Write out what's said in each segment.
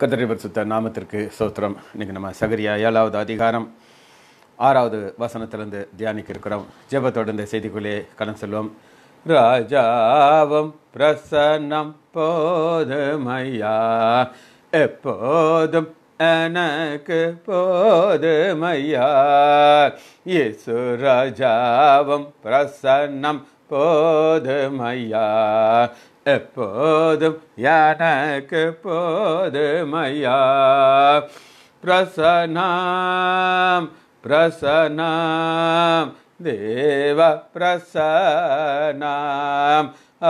கதிரை பரிசுத்த நாமத்திற்கு சோத்திரம் இன்றைக்கி நம்ம சகரியா ஏழாவது அதிகாரம் ஆறாவது வசனத்திலிருந்து தியானிக்க இருக்கிறோம் ஜெபத்தோடு இந்த செய்திக்குள்ளே கடன் செல்வோம் ராஜாவும் பிரசன்னம் போதுமையா எப்போதும் எனக்கு போதுமையா இயேசு ராஜாவும் பிரசன்னம் போதுமையா எப்போதும் எனக்கு போதுமையா பிரசனாம் பிரசனாம் தேவ பிரசனாம்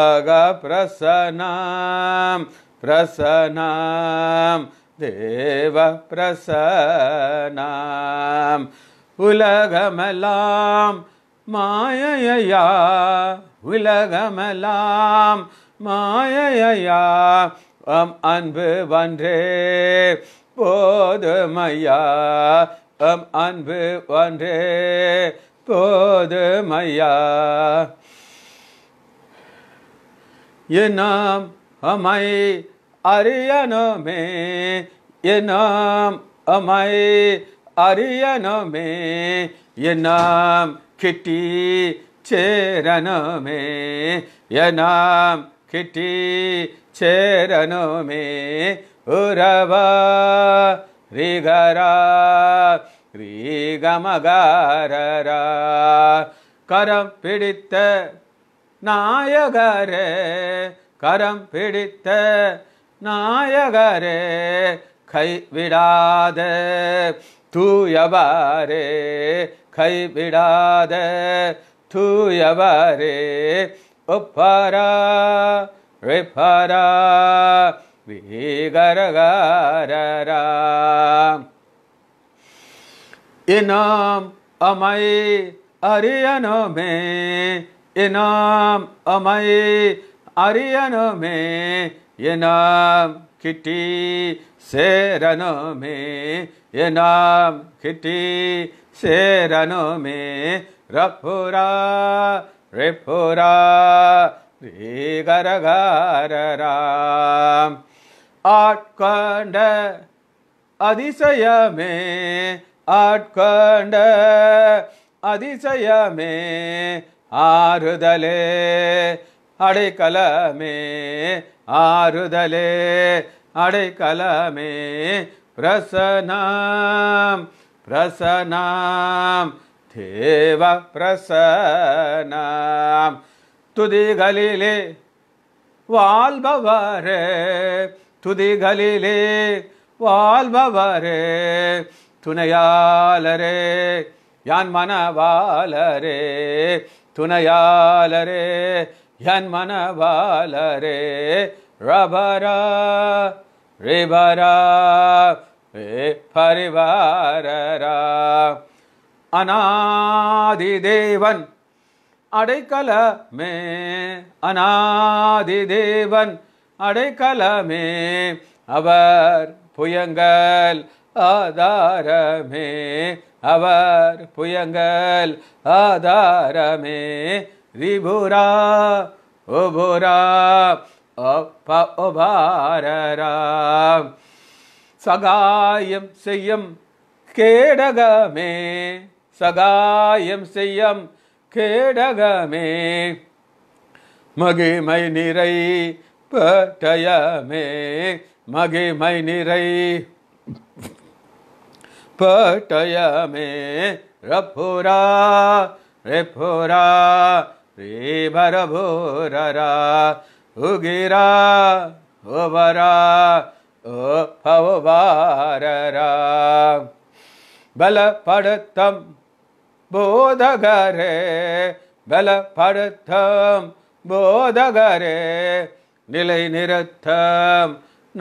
அக பிரசனாம் பிரசனாம் தேவ பிரசனாம் உலகமெல்லாம் மாயையா உலகமெல்லாம் மாயையா அம் அன்பு வன்றே போதுமையா அம் அன்பு வன்றே போதுமையா என்னாம் அமை அறியணுமே என்னாம் அமை அறியணுமே என்னாம் கிட்டி சேரணுமே என்னாம் கிட்டி சேரனுமே உறவா ரிகரா ரீகமகாரரா கரம் பிடித்த நாயகரே கரம் பிடித்த நாயகரே கைவிடாத தூயவாரே கைவிடாத தூயவாரே Uppara, Ripara, Vigaragara. Inam Amai Ariyaname, Inam Amai Ariyaname, Yenam Kitty Seraname, Yenam Kitty Seraname, Rapura. रिपुरा रे गरार आकण्ड अदिशयमे आट् कण्ड अतिशयमे आरुदले अडे कलमे आरुदले अडे कलमे प्रसनाम प्रसना தேவ பிரசனாம் துதிகளிலே வாழ்பவரே துதிகளிலே வாழ்பவரே துணையாளரே யான் மனவாளரே துணையாளரே யான் மனவாளரே ரபரா ரேபரா பரிவாரரா அநாதி தேவன் அடைக்கலமே அநாதி தேவன் அடைக்கலமே அவர் புயங்கள் ஆதாரமே அவர் புயங்கள் ஆதாரமே ரிபுரா ஒபுரா ஒபாரராம் சகாயம் செய்யும் கேடகமே சகாயம் செய்யம் கேடகமே மகிமை நிறை பட்டயமே மகிமை நிறை பட்டயமே ரப்புரா ரெப்புரா ரீபரபூரரா உகிரா உபரா ஓ பவபாரரா பலப்படுத்தம் போதகரே பலப்படுத்தம் போதகரே நிலை நிறுத்தம்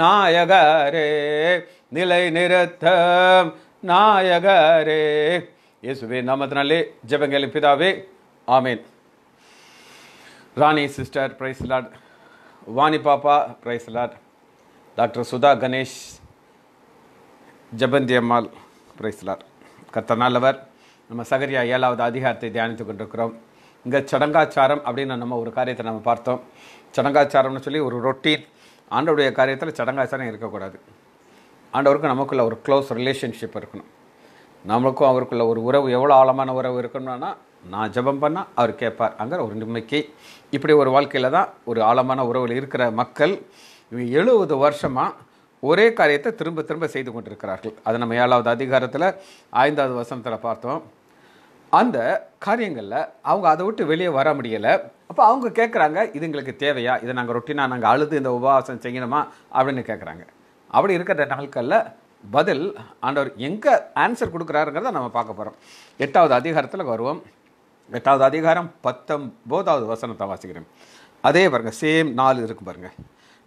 நாயகரே நிலை நிறுத்தம் நாயகரே இயேசுவே நாமத்தினாலே ஜெபங்கலி பிதாவே ஆமீன் Rani sister praise lord Vani பாப்பா praise lord doctor Sudha Ganesh ஜபந்தி அம்மாள் பிரைஸ் லாட் கத்த நல்லவர் நம்ம சகரியா ஏழாவது அதிகாரத்தை தியானித்து கொண்டிருக்கிறோம் இங்கே சடங்காச்சாரம் அப்படின்னு நம்ம ஒரு காரியத்தை நம்ம பார்த்தோம் சடங்காச்சாரம்னு சொல்லி ஒரு ரொட்டீன் ஆண்டவுடைய காரியத்தில் சடங்காச்சாரம் இருக்கக்கூடாது ஆண்டவருக்கும் நமக்குள்ள ஒரு க்ளோஸ் ரிலேஷன்ஷிப் இருக்கணும் நம்மளுக்கும் அவருக்குள்ள ஒரு உறவு எவ்வளோ ஆழமான உறவு இருக்கணும்னா நான் ஜபம் பண்ணால் அவர் கேட்பார் அங்கே ஒரு நிம்மைக்கு இப்படி ஒரு வாழ்க்கையில் தான் ஒரு ஆழமான உறவில் இருக்கிற மக்கள் இவங்க எழுபது வருஷமாக ஒரே காரியத்தை திரும்ப திரும்ப செய்து கொண்டிருக்கிறார்கள் அது நம்ம ஏழாவது அதிகாரத்தில் ஐந்தாவது வசனத்தில் பார்த்தோம் அந்த காரியங்களில் அவங்க அதை விட்டு வெளியே வர முடியலை அப்போ அவங்க கேட்குறாங்க இது எங்களுக்கு தேவையா இதை நாங்கள் ரொட்டினா நாங்கள் அழுது இந்த உபவாசம் செய்யணுமா அப்படின்னு கேட்குறாங்க அப்படி இருக்கிற நாட்களில் பதில் ஆண்டவர் எங்கே ஆன்சர் கொடுக்குறாருங்கிறத நம்ம பார்க்க போகிறோம் எட்டாவது அதிகாரத்தில் வருவோம் எட்டாவது அதிகாரம் பத்தொம்போதாவது வசனத்தை வாசிக்கிறேன் அதே பாருங்கள் சேம் நாலு இருக்கும் பாருங்கள்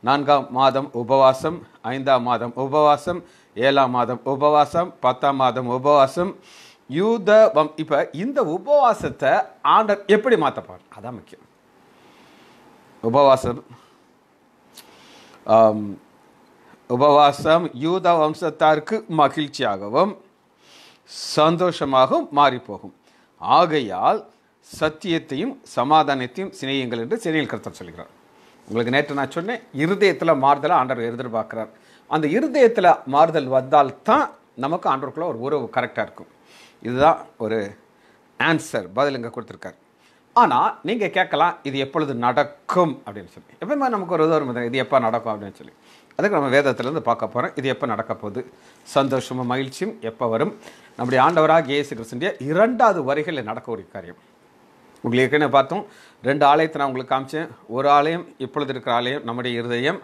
நான்காம் மாதம் உபவாசம் ஐந்தாம் மாதம் உபவாசம் ஏழாம் மாதம் உபவாசம் பத்தாம் மாதம் உபவாசம் யூத வம் இப்போ இந்த உபவாசத்தை ஆண்டர் எப்படி மாற்றப்பார் அதான் முக்கியம் உபவாசம் உபவாசம் யூத வம்சத்தாருக்கு மகிழ்ச்சியாகவும் சந்தோஷமாகவும் மாறிப்போகும் ஆகையால் சத்தியத்தையும் சமாதானத்தையும் சிநேகிங்கள் என்று சிறையில் கருத்தம் சொல்கிறார் உங்களுக்கு நேற்று நான் சொன்னேன் இருதயத்தில் மாறுதலை ஆண்டவர் எதிர்பார்க்குறார் அந்த இருதயத்தில் மாறுதல் வந்தால் தான் நமக்கு ஆண்டவருக்குள்ள ஒரு உறவு கரெக்டாக இருக்கும் இதுதான் ஒரு ஆன்சர் பதில் இங்கே கொடுத்துருக்காரு ஆனால் நீங்கள் கேட்கலாம் இது எப்பொழுது நடக்கும் அப்படின்னு சொல்லி எப்பயுமே நமக்கு ஒரு உதவி இது எப்போ நடக்கும் அப்படின்னு சொல்லி அதுக்கு நம்ம வேதத்துலேருந்து பார்க்க போகிறோம் இது எப்போ நடக்க போகுது சந்தோஷமும் மகிழ்ச்சியும் எப்போ வரும் நம்முடைய ஆண்டவராக இயேசு கிருஷ்ணன் இரண்டாவது வரிகளில் நடக்கக்கூடிய காரியம் உங்களுக்கு ஏற்கனவே பார்த்தோம் ரெண்டு ஆலயத்தை நான் உங்களுக்கு காமிச்சேன் ஒரு ஆலயம் இப்பொழுது இருக்கிற ஆலயம் நம்முடைய இருதயம்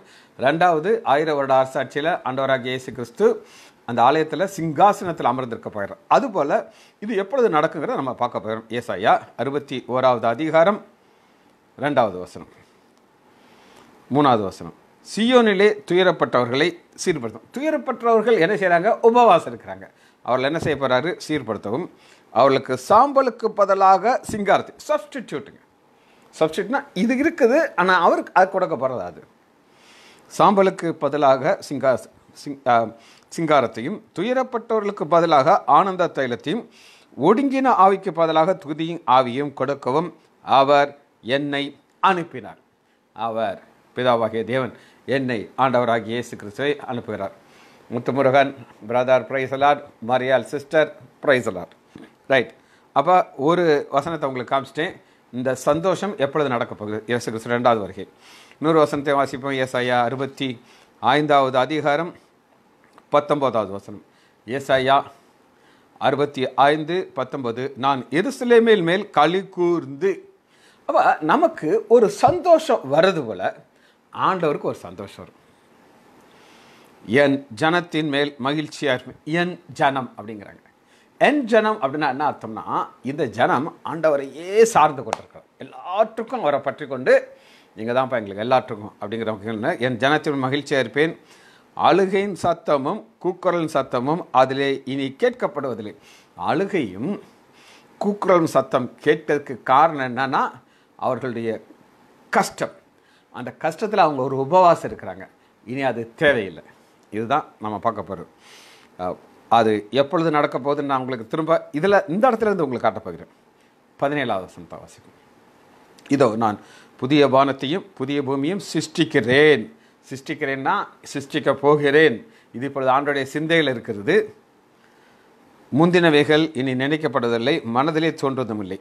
ரெண்டாவது ஆயிர வருட அரசாட்சியில் ஆண்டவராக இயேசு கிறிஸ்து அந்த ஆலயத்தில் சிங்காசனத்தில் அமர்ந்திருக்க போயிடுறோம் அதுபோல் இது எப்பொழுது நடக்குங்கிறத நம்ம பார்க்க போயிடும் ஏசாயா அறுபத்தி ஓராவது அதிகாரம் ரெண்டாவது வசனம் மூணாவது வசனம் சியோனிலே துயரப்பட்டவர்களை சீர்படுத்தும் துயரப்பட்டவர்கள் என்ன செய்கிறாங்க உபவாசம் இருக்கிறாங்க அவர்கள் என்ன செய்ய போகிறாரு சீர்படுத்தவும் அவர்களுக்கு சாம்பலுக்கு பதிலாக சிங்காரத்தி சப்ஸ்டிடியூட்டுங்க சப்ஸ்டியூட்னா இது இருக்குது ஆனால் அவருக்கு அது கொடுக்கப்படுறது அது சாம்பலுக்கு பதிலாக சிங்கா சிங்காரத்தையும் துயரப்பட்டவர்களுக்கு பதிலாக ஆனந்த தைலத்தையும் ஒடுங்கின ஆவிக்கு பதிலாக துதியும் ஆவியும் கொடுக்கவும் அவர் என்னை அனுப்பினார் அவர் பிதாவாகிய தேவன் என்னை ஆண்டவராகிய இயேசு கிறிஸ்துவை அனுப்புகிறார் Muthumurugan brother praise lord Mariyal sister praise lord right அப்போ ஒரு வசனத்தை உங்களுக்கு காமிச்சிட்டேன் இந்த சந்தோஷம் எப்பொழுது நடக்க போகுது இயேசு கிறிஸ்து ரெண்டாவது வருகை இன்னொரு வசனத்தை வாசிப்போம் ஏசாயா அறுபத்தி ஐந்தாவது அதிகாரம் பத்தொம்போதாவது வசனம் ஏசாயா அறுபத்தி ஐந்து பத்தொம்பது நான் எருசலேமேல் மேல் களி கூர்ந்து அப்போ நமக்கு ஒரு சந்தோஷம் வர்றது போல் ஆண்டவருக்கு ஒரு சந்தோஷம் வரும் என் ஜனத்தின் மேல் மகிழ்ச்சியாக இருக்கும் என் ஜனம் அப்படிங்கிறாங்க என் ஜனம் அப்படின்னா என்ன அர்த்தம்னா இந்த ஜனம் ஆண்டவரையே சார்ந்து கொண்டிருக்கிறார் எல்லாற்றுக்கும் அவரை பற்றி கொண்டு நீங்கள் தான்ப்பா எங்களுக்கு எல்லாற்றுக்கும் அப்படிங்கிறவங்க என் ஜனத்தின் மகிழ்ச்சியாக இருப்பேன் அழுகையின் சத்தமும் கூக்குரலின் சத்தமும் அதிலே இனி கேட்கப்படுவதில்லை அழுகையும் கூக்குரலும் சத்தம் கேட்பதற்கு காரணம் என்னன்னா அவர்களுடைய கஷ்டம் அந்த கஷ்டத்தில் அவங்க ஒரு உபவாசம் இருக்கிறாங்க இனி அது தேவையில்லை இதுதான் நம்ம பார்க்க போகிறோம் அது எப்பொழுது நடக்க போகுதுன்னு நான் உங்களுக்கு திரும்ப இதில் இந்த இடத்துல இருந்து உங்களுக்கு காட்டப்போகிறேன் பதினேழாவது வசனத்தை வாசிக்கும் இதோ நான் புதிய வானத்தையும் புதிய பூமியும் சிருஷ்டிக்கிறேன் சிருஷ்டிக்கிறேன்னா சிருஷ்டிக்க போகிறேன் இது இப்பொழுது ஆண்டுடைய சிந்தையில் இருக்கிறது முந்தினவைகள் இனி நினைக்கப்படுவதில்லை மனதிலே தோன்றுவதும் இல்லை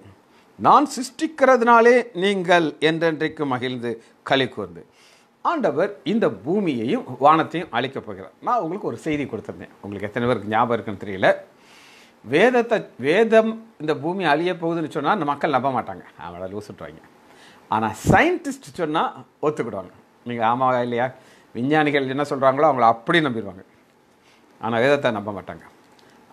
நான் சிருஷ்டிக்கிறதுனாலே நீங்கள் என்றென்றைக்கு மகிழ்ந்து களி கூர்ந்து ஆண்டவர் இந்த பூமியையும் வானத்தையும் அழிக்க போகிறார் நான் உங்களுக்கு ஒரு செய்தி கொடுத்துருந்தேன் உங்களுக்கு எத்தனை பேருக்கு ஞாபகம் இருக்குன்னு தெரியல வேதத்தை வேதம் இந்த பூமி அழிய போகுதுன்னு சொன்னால் அந்த மக்கள் நம்ப மாட்டாங்க அவங்கள லூசுட்டுவாங்க ஆனால் சயின்டிஸ்ட் சொன்னால் ஒத்துக்கிடுவாங்க நீங்கள் ஆமாவா இல்லையா விஞ்ஞானிகள் என்ன சொல்கிறாங்களோ அவங்கள அப்படி நம்பிடுவாங்க ஆனால் வேதத்தை நம்ப மாட்டாங்க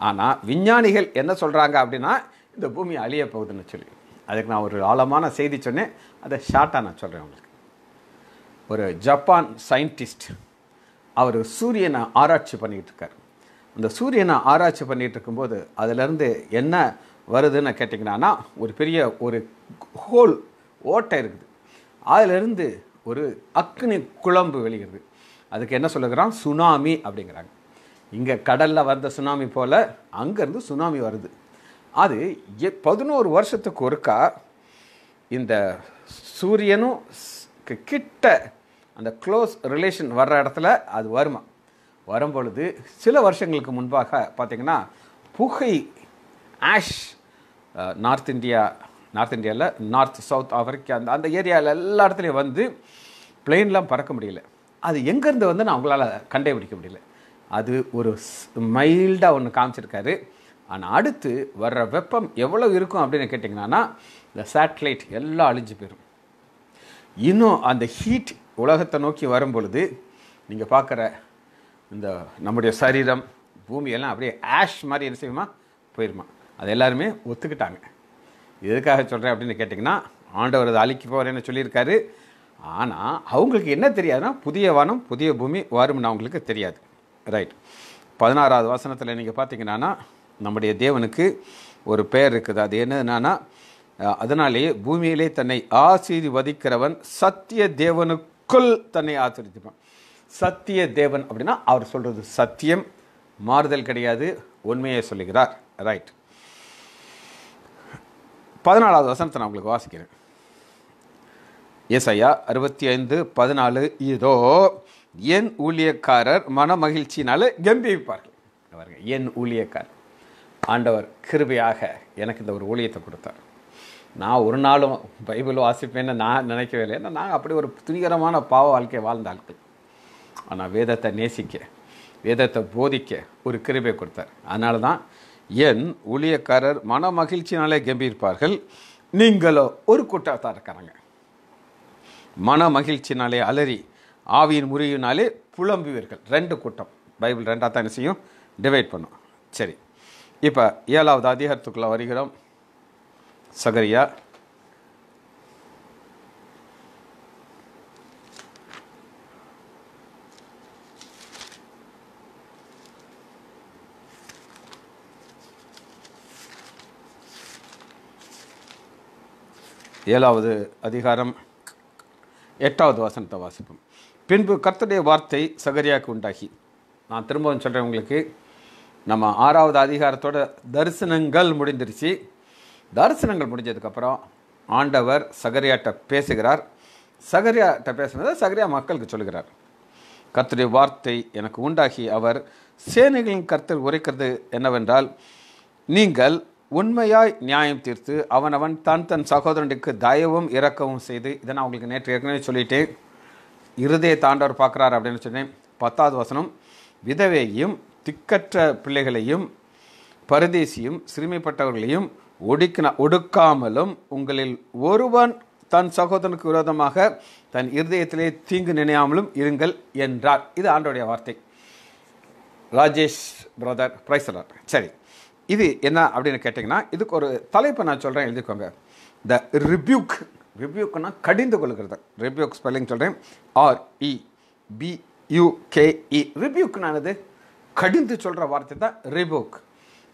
ஆனால் விஞ்ஞானிகள் என்ன சொல்கிறாங்க அப்படின்னா இந்த பூமி அழிய போகுதுன்னு சொல்லி அதுக்கு நான் ஒரு ஆழமான செய்தி சொன்னேன் அதை ஷார்ட்டாக நான் சொல்கிறேன் உங்களுக்கு ஒரு ஜப்பான் சயின்டிஸ்ட் அவர் சூரியனை ஆராய்ச்சி பண்ணிகிட்டு இருக்கார் அந்த சூரியனை ஆராய்ச்சி பண்ணிகிட்டு இருக்கும்போது அதிலேருந்து என்ன வருதுன்னு கேட்டிங்கன்னா ஒரு பெரிய ஒரு ஹோல் ஓட்டை இருக்குது அதிலிருந்து ஒரு அக்னி குழம்பு வெளியிடுது அதுக்கு என்ன சொல்லுகிறான் சுனாமி அப்படிங்கிறாங்க இங்கே கடலில் வந்த சுனாமி போல் அங்கேருந்து சுனாமி வருது அது எ பதினோரு வருஷத்துக்கு ஒருக்கா இந்த சூரியனும் கிட்ட அந்த க்ளோஸ் ரிலேஷன் வர்ற இடத்துல அது வருமா வரும் பொழுது சில வருஷங்களுக்கு முன்பாக பார்த்திங்கன்னா புகை ஆஷ் நார்த் இந்தியா நார்த் இந்தியாவில் நார்த் சவுத் ஆஃப்ரிக்கா அந்த அந்த ஏரியாவில் எல்லா இடத்துலையும் வந்து பிளெயின்லாம் பறக்க முடியல அது எங்கேருந்து வந்து நான் அவங்களால் கண்டுபிடிக்க முடியல அது ஒரு மைல்டாக ஒன்று காமிச்சிருக்காரு ஆனால் அடுத்து வர்ற வெப்பம் எவ்வளோ இருக்கும் அப்படின்னு கேட்டிங்கன்னா இந்த சேட்டலைட் எல்லாம் அழிஞ்சு போயிடும் இன்னும் அந்த ஹீட் உலகத்தை நோக்கி வரும் பொழுது நீங்கள் பார்க்குற இந்த நம்முடைய சரீரம் பூமியெல்லாம் அப்படியே ஆஷ் மாதிரி என்ன செய்யுமா போயிருமா அது எல்லாருமே ஒத்துக்கிட்டாங்க எதுக்காக சொல்கிறேன் அப்படின்னு கேட்டிங்கன்னா ஆண்டவர் அதை அழிக்க போகிறேன்னு சொல்லியிருக்காரு ஆனால் அவங்களுக்கு என்ன தெரியாதுன்னா புதிய வானம் புதிய பூமி வரும்னு அவங்களுக்கு தெரியாது ரைட் பதினாறாவது வசனத்தில் நீங்கள் பார்த்தீங்கன்னா நம்முடைய தேவனுக்கு ஒரு பெயர் இருக்குது அது என்னன்னா அதனாலேயே பூமியிலே தன்னை ஆசீர்வதிக்கிறவன் சத்திய தேவனுக்கு அதற்குள் தன்னை ஆச்சரித்துப்பான் சத்திய தேவன் அப்படின்னா அவர் சொல்கிறது சத்தியம் மாறுதல் கிடையாது உண்மையை சொல்லுகிறார் ரைட் பதினாலாவது வசனத்தை நான் உங்களுக்கு வாசிக்கிறேன் எஸ் ஐயா அறுபத்தி ஐந்து பதினாலு இதோ என் ஊழியக்காரர் மன மகிழ்ச்சினால கம்பிப்பார்கள் என் ஊழியக்காரர் ஆண்டவர் கிருபையாக எனக்கு இந்த ஒரு ஊழியத்தை கொடுத்தார் நான் ஒரு நாளும் பைபிள் வாசிப்பேன்னு நான் நினைக்கவே இல்லை ஏன்னா நான் அப்படி ஒரு துணிகரமான பாவ வாழ்க்கை வாழ்ந்த ஆட்கள் ஆனால் வேதத்தை நேசிக்க வேதத்தை போதிக்க ஒரு கிருபை கொடுத்தார் அதனால தான் என் ஊழியக்காரர் மன மகிழ்ச்சினாலே கம்பீர்ப்பார்கள் நீங்களோ ஒரு கூட்டத்தான் இருக்கிறாங்க மன மகிழ்ச்சினாலே அலறி ஆவியின் முறையினாலே புலம்புவீர்கள் ரெண்டு கூட்டம் பைபிள் ரெண்டாக தான் செய்யும் டிவைட் பண்ணும் சரி இப்போ ஏழாவது அதிகாரத்துக்குள்ளே வருகிறோம் சகரியா ஏழாவது அதிகாரம் எட்டாவது வசனத்தை வாசிப்போம் பின்பு கர்த்தருடைய வார்த்தை சகரியாவுக்கு உண்டாகி நான் திரும்பவும் சொல்கிறேன் உங்களுக்கு நம்ம ஆறாவது அதிகாரத்தோட தரிசனங்கள் முடிந்துருச்சு தரிசனங்கள் முடிஞ்சதுக்கப்புறம் ஆண்டவர் சகரியாட்ட பேசுகிறார் சகரியாட்ட பேசுனதை சகரியா மக்களுக்கு சொல்கிறார் கர்த்தருடைய வார்த்தை எனக்கு உண்டாகி அவர் சேனைகளின் கருத்தில் உரைக்கிறது என்னவென்றால் நீங்கள் உண்மையாய் நியாயம் தீர்த்து அவனவன் தன் தன் சகோதரனுக்கு தயவும் இறக்கவும் செய்து இதை நான் உங்களுக்கு நேற்று ஏற்கனவே சொல்லிட்டு இருதய தாண்டவர் பார்க்குறார் அப்படின்னு சொன்னேன் பத்தாவது வசனம் விதவையையும் திக்கற்ற பிள்ளைகளையும் பரதேசியும் சிறுமைப்பட்டவர்களையும் ஒடுக்கின ஒடுக்காமலும் உங்களில் ஒருவன் தன் சகோதரனுக்கு விரோதமாக தன் இருதயத்திலே தீங்கு நினையாமலும் இருங்கள் என்றார் இது ஆண்டோடைய வார்த்தை ராஜேஷ் பிரதர் பிரைசலர் சரி இது என்ன அப்படின்னு கேட்டிங்கன்னா இதுக்கு ஒரு தலைப்பை நான் சொல்கிறேன் எழுதிக்கோங்க த ரிப்யூக் ரிவ்யூக்குன்னா கடிந்து கொள்கிறது ரிப்யூக் ஸ்பெல்லிங் சொல்கிறேன் ஆர்இ பியூகேஇ ரிவ்யூக்குனானது கடிந்து சொல்கிற வார்த்தை தான் ரிவ்யூக்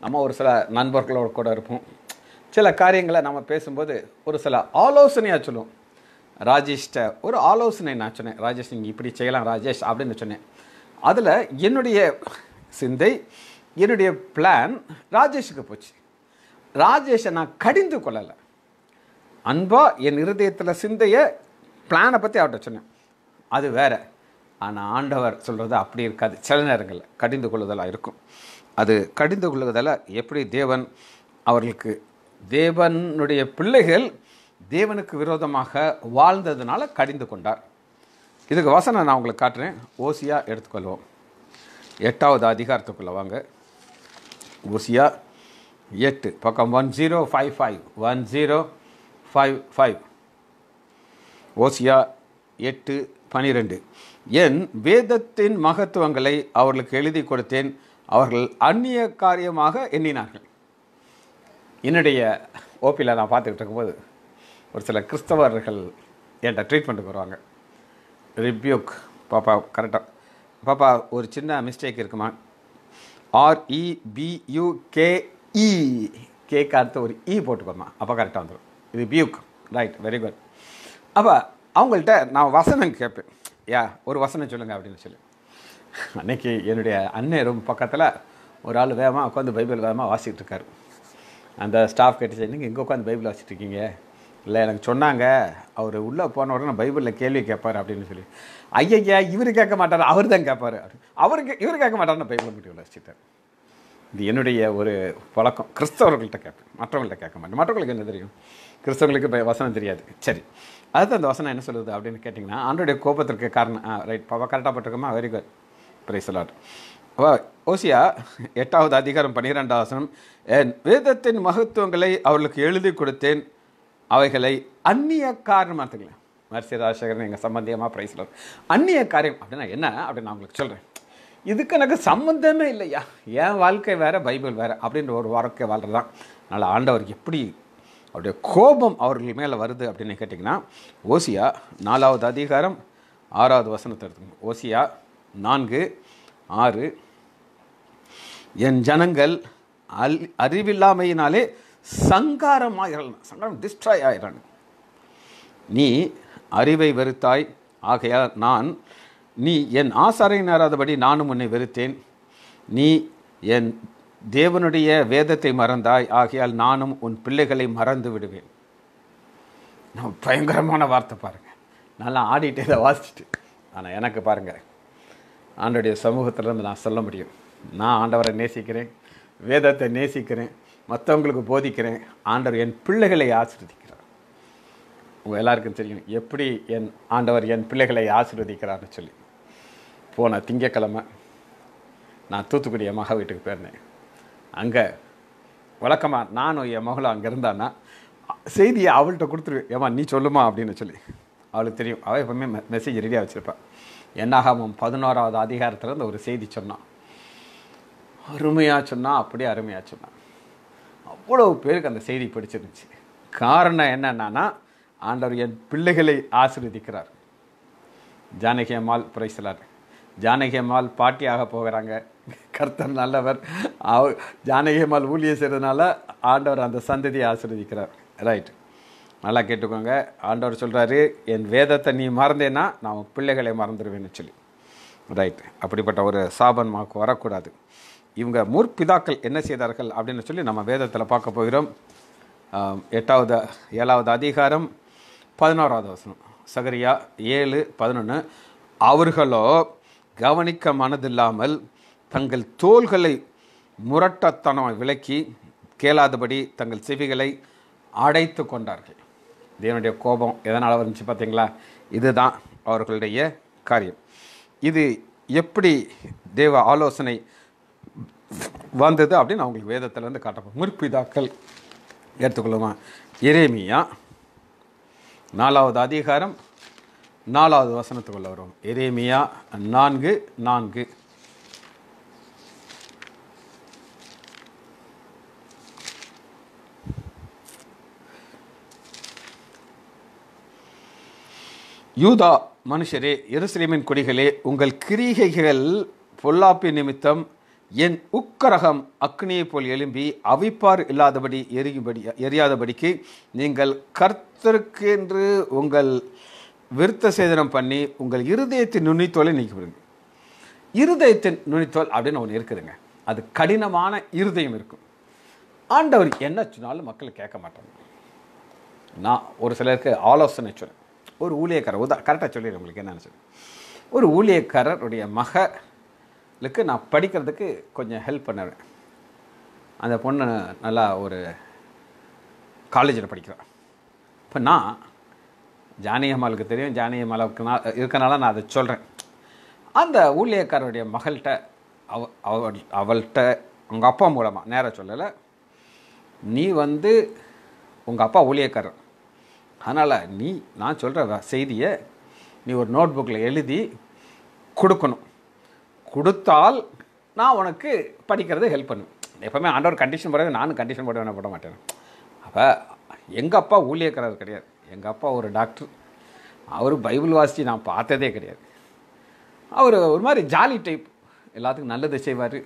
நம்ம ஒரு சில நண்பர்களோடு கூட இருப்போம் சில காரியங்களை நம்ம பேசும்போது ஒரு சில ஆலோசனையாக சொல்லுவோம் ராஜேஷ்ட ஒரு ஆலோசனை நான் சொன்னேன் ராஜேஷ் நீங்கள் இப்படி செய்யலாம் ராஜேஷ் அப்படின்னு சொன்னேன் அதில் என்னுடைய சிந்தை என்னுடைய பிளான் ராஜேஷுக்கு போச்சு ராஜேஷை நான் கடிந்து கொள்ளலை அன்பாக என் இருதயத்தில் சிந்தைய பிளானை பற்றி அவர்கிட்ட சொன்னேன் அது வேறு ஆனால் ஆண்டவர் சொல்கிறது அப்படி இருக்காது சில நேரங்களில் கடிந்து கொள்ளுதலாக இருக்கும் அது கடிந்து கொள்ளுதலை எப்படி தேவன் அவர்களுக்கு தேவனுடைய பிள்ளைகள் தேவனுக்கு விரோதமாக வாழ்ந்ததுனால கடிந்து கொண்டார் இதுக்கு வசனம் நான் உங்களுக்கு காட்டுறேன் ஓசியாக எடுத்துக்கொள்வோம் எட்டாவது அதிகாரத்துக்குள்ளே வாங்க ஓசியா எட்டு பக்கம் one zero five five one zero five five Hosea எட்டு பனிரெண்டு என் வேதத்தின் மகத்துவங்களை அவர்களுக்கு எழுதி கொடுத்தேன் அவர்கள் அந்நிய காரியமாக எண்ணினார்கள் என்னுடைய ஓபியில் நான் பார்த்துக்கிட்டு இருக்கும்போது ஒரு சில கிறிஸ்தவர்கள் என்கிட்ட ட்ரீட்மெண்ட்டுக்கு வருவாங்க ரிப்யூக் பாப்பா கரெக்டாக பாப்பா ஒரு சின்ன மிஸ்டேக் இருக்குமா ஆர்இபியூகேஇ கேக்கு e e. அடுத்து ஒரு இ e போட்டுக்கோமா அப்போ கரெக்டாக வந்துடும் இது பியூக் ரைட் வெரி குட் அப்போ அவங்கள்ட்ட நான் வசனம் கேட்பேன் யா ஒரு வசனம் சொல்லுங்கள் அப்படின்னு சொல்லி அன்றைக்கி என்னுடைய அண்ணன் ரூம் பக்கத்தில் ஒரு ஆள் வேகமாக உட்காந்து பைபிள் வேகமாக வாசிக்கிட்டு இருக்காரு அந்த ஸ்டாஃப் கேட்டு நீங்கள் எங்கே உட்காந்து பைபிள் வச்சுட்ருக்கீங்க இல்லை எனக்கு சொன்னாங்க அவர் உள்ளே போன உடனே பைபிளில் கேள்வி கேட்பார் அப்படின்னு சொல்லி ஐயா இவர் கேட்க மாட்டார் அவர் தான் கேட்பார் அவருக்கு இவர் கேட்க மாட்டார்னு பைபிள் முடிவில் வச்சுட்டார் இது என்னுடைய ஒரு பழக்கம் கிறிஸ்தவர்கள்ட்ட கேட்பேன் மற்றவங்கள்ட்ட கேட்க மாட்டேன் மற்றவங்களுக்கு என்ன தெரியும் கிறிஸ்தவங்களுக்கு இப்போ வசனம் தெரியாது சரி அதுதான் அந்த வசனம் என்ன சொல்லுது அப்படின்னு கேட்டிங்கன்னா ஆண்டோடைய கோபத்திற்கு காரணம் ரைட் பாவா கரெக்டாக பட்டிருக்கோமா very good praise lord Hosea எட்டாவது அதிகாரம் பன்னிரெண்டாம் வசனம் என் வேதத்தின் மகத்துவங்களை அவர்களுக்கு எழுதி கொடுத்தேன் அவைகளை அந்நிய காரணம் பார்த்துக்கலாம் மரிசி ராஜசேகரன் எங்கள் சம்பந்தியமாக பிரைஸ்லர் அந்நிய காரியம் அப்படின்னா என்ன அப்படின்னு நான் உங்களுக்கு சொல்கிறேன் இதுக்கு எனக்கு சம்மந்தமே இல்லையா என் வாழ்க்கை வேறு பைபிள் வேறு அப்படின்ற ஒரு வாழ்க்கை வாழ்றது தான் அதனால் ஆண்டவர் எப்படி அவருடைய கோபம் அவர்கள் மேலே வருது அப்படின்னு கேட்டிங்கன்னா ஓசியா நாலாவது அதிகாரம் ஆறாவது வசனத்தை எடுத்துக்கணும் ஓசியா நான்கு ஆறு என் ஜனங்கள் அல் அறிவில்லாமையினாலே சங்காரம் ஆகிறான் சங்காரம் டிஸ்ட்ராய் ஆகிறாங்க நீ அறிவை வெறுத்தாய் ஆகையால் நான் நீ என் ஆசாரை நேராதபடி நானும் உன்னை வெறுத்தேன் நீ என் தேவனுடைய வேதத்தை மறந்தாய் ஆகையால் நானும் உன் பிள்ளைகளை மறந்து விடுவேன் நான் பயங்கரமான வார்த்தை பாருங்கள் நல்லா ஆடிட்டு இதை வாசிச்சுட்டு ஆனால் எனக்கு பாருங்கள் சமூகத்தில் இருந்து நான் சொல்ல முடியும் நான் ஆண்டவரை நேசிக்கிறேன் வேதத்தை நேசிக்கிறேன் மற்றவங்களுக்கு போதிக்கிறேன் ஆண்டவர் என் பிள்ளைகளை ஆசிர்வதிக்கிறார் உங்கள் எல்லாருக்கும் தெரியும் எப்படி என் ஆண்டவர் என் பிள்ளைகளை ஆசிர்வதிக்கிறார்னு சொல்லி போன திங்கக்கிழமை நான் தூத்துக்குடி என் மக வீட்டுக்கு போயிருந்தேன் அங்கே வழக்கமாக நானும் என் மகளும் அங்கே இருந்தான்னா செய்தியை அவள்கிட்ட கொடுத்துருவேன் ஏமா நீ சொல்லுமா அப்படின்னு சொல்லி அவளுக்கு தெரியும் அவள் எப்பவுமே மெசேஜ் ரெடியாக வச்சுருப்பாள் என்னாகமம் பதினோராவது அதிகாரத்தில் இந்த ஒரு செய்தி சொன்னான் அருமையாக சொன்னால் அப்படியே அருமையாக சொன்னான் அவ்வளோ பேருக்கு அந்த செய்தி பிடிச்சிருந்துச்சு காரணம் என்னென்னா ஆண்டவர் என் பிள்ளைகளை ஆசிர்வதிக்கிறார் ஜானகி அம்மாள் புரைசலார் ஜானகி அம்மாள் பாட்டியாக போகிறாங்க கர்த்தர் நல்லவர் அவ ஜானகி அம்மாள் ஊழியர் செய்கிறதுனால ஆண்டவர் அந்த சந்ததியை ஆசிர்வதிக்கிறார் ரைட் நல்லா கேட்டுக்கோங்க ஆண்டவர் சொல்கிறாரு என் வேதத்தை நீ மறந்தேன்னா நான் உன் பிள்ளைகளை மறந்துடுவேன்னு சொல்லி ரைட் அப்படிப்பட்ட ஒரு சாபன் மாக்கு வரக்கூடாது இவங்க முற்பிதாக்கள் என்ன செய்தார்கள் அப்படின்னு சொல்லி நம்ம வேதத்தில் பார்க்க போகிறோம் எட்டாவது ஏழாவது அதிகாரம் பதினோராவது வசனம் சகரியா ஏழு பதினொன்று அவர்களோ கவனிக்க மனதில்லாமல் தங்கள் தோள்களை முரட்டத்தனம் விலக்கி கேளாதபடி தங்கள் செவிகளை அடைத்து கொண்டார்கள் தேவனுடைய கோபம் எதனால் வந்துச்சு பார்த்தீங்களா இதுதான் அவர்களுடைய காரியம் இது எப்படி தேவ ஆலோசனை வந்தது அப்படின்னு அவங்களுக்கு வேதத்திலேருந்து காட்டப்படும் முற்பிதாக்கள் எடுத்துக்கொள்ளுமா இறைமியா நாலாவது அதிகாரம் நாலாவது வசனத்துக்குள்ளே வரும் இறைமியா நான்கு நான்கு யூதா மனுஷரே எருசலேமின் குடிகளே உங்கள் கிரீகைகள் பொல்லாப்பி நிமித்தம் என் உக்கரகம் அக்னியைப் போல் எழும்பி அவிப்பார் இல்லாதபடி எரியும்படி எரியாதபடிக்கு நீங்கள் கர்த்தருக்கென்று உங்கள் விருத்த சேதனம் பண்ணி உங்கள் இருதயத்தின் நுனித்தோலை நீக்கிவிடுங்க இருதயத்தின் நுனித்தோல் அப்படின்னு ஒன்று இருக்குதுங்க அது கடினமான இருதயம் இருக்கும் ஆண்டவர் என்ன சொன்னாலும் மக்கள் கேட்க மாட்டாங்க நான் ஒரு சிலருக்கு ஆலோசனை சொன்னேன் ஒரு ஊழியக்காரர் உதா கரெக்டாக சொல்லிடு உங்களுக்கு என்னென்னு சொல்லி ஒரு ஊழியக்காரருடைய மகளுக்கு நான் படிக்கிறதுக்கு கொஞ்சம் ஹெல்ப் பண்ணுவேன் அந்த பொண்ணு நல்லா ஒரு காலேஜில் படிக்கிறேன் இப்போ நான் ஜானியம்மாளுக்கு தெரியும் ஜானியம்மாளுக்கு நான் இருக்கனால நான் அதை சொல்கிறேன் அந்த ஊழியக்காரருடைய மகள்கிட்ட அவ அவள் அவள்கிட்ட உங்கள் அப்பா மூலமாக நேராக சொல்லலை நீ வந்து உங்கள் அப்பா ஊழியக்காரர் அதனால் நீ நான் சொல்கிற செய்தியை நீ ஒரு நோட் புக்கில் எழுதி கொடுக்கணும் கொடுத்தால் நான் உனக்கு படிக்கிறது ஹெல்ப் பண்ணுவேன் எப்போவுமே ஆண்டவர் கண்டிஷன் போடுறது நானும் கண்டிஷன் போட வேணா போட மாட்டேன் அப்போ எங்கள் அப்பா ஊழியக்காரர் கிடையாது எங்கள் அப்பா ஒரு டாக்டர் அவர் பைபிள் வாசித்து நான் பார்த்ததே கிடையாது அவர் ஒரு மாதிரி ஜாலி டைப் எல்லாத்துக்கும் நல்லது செய்வார்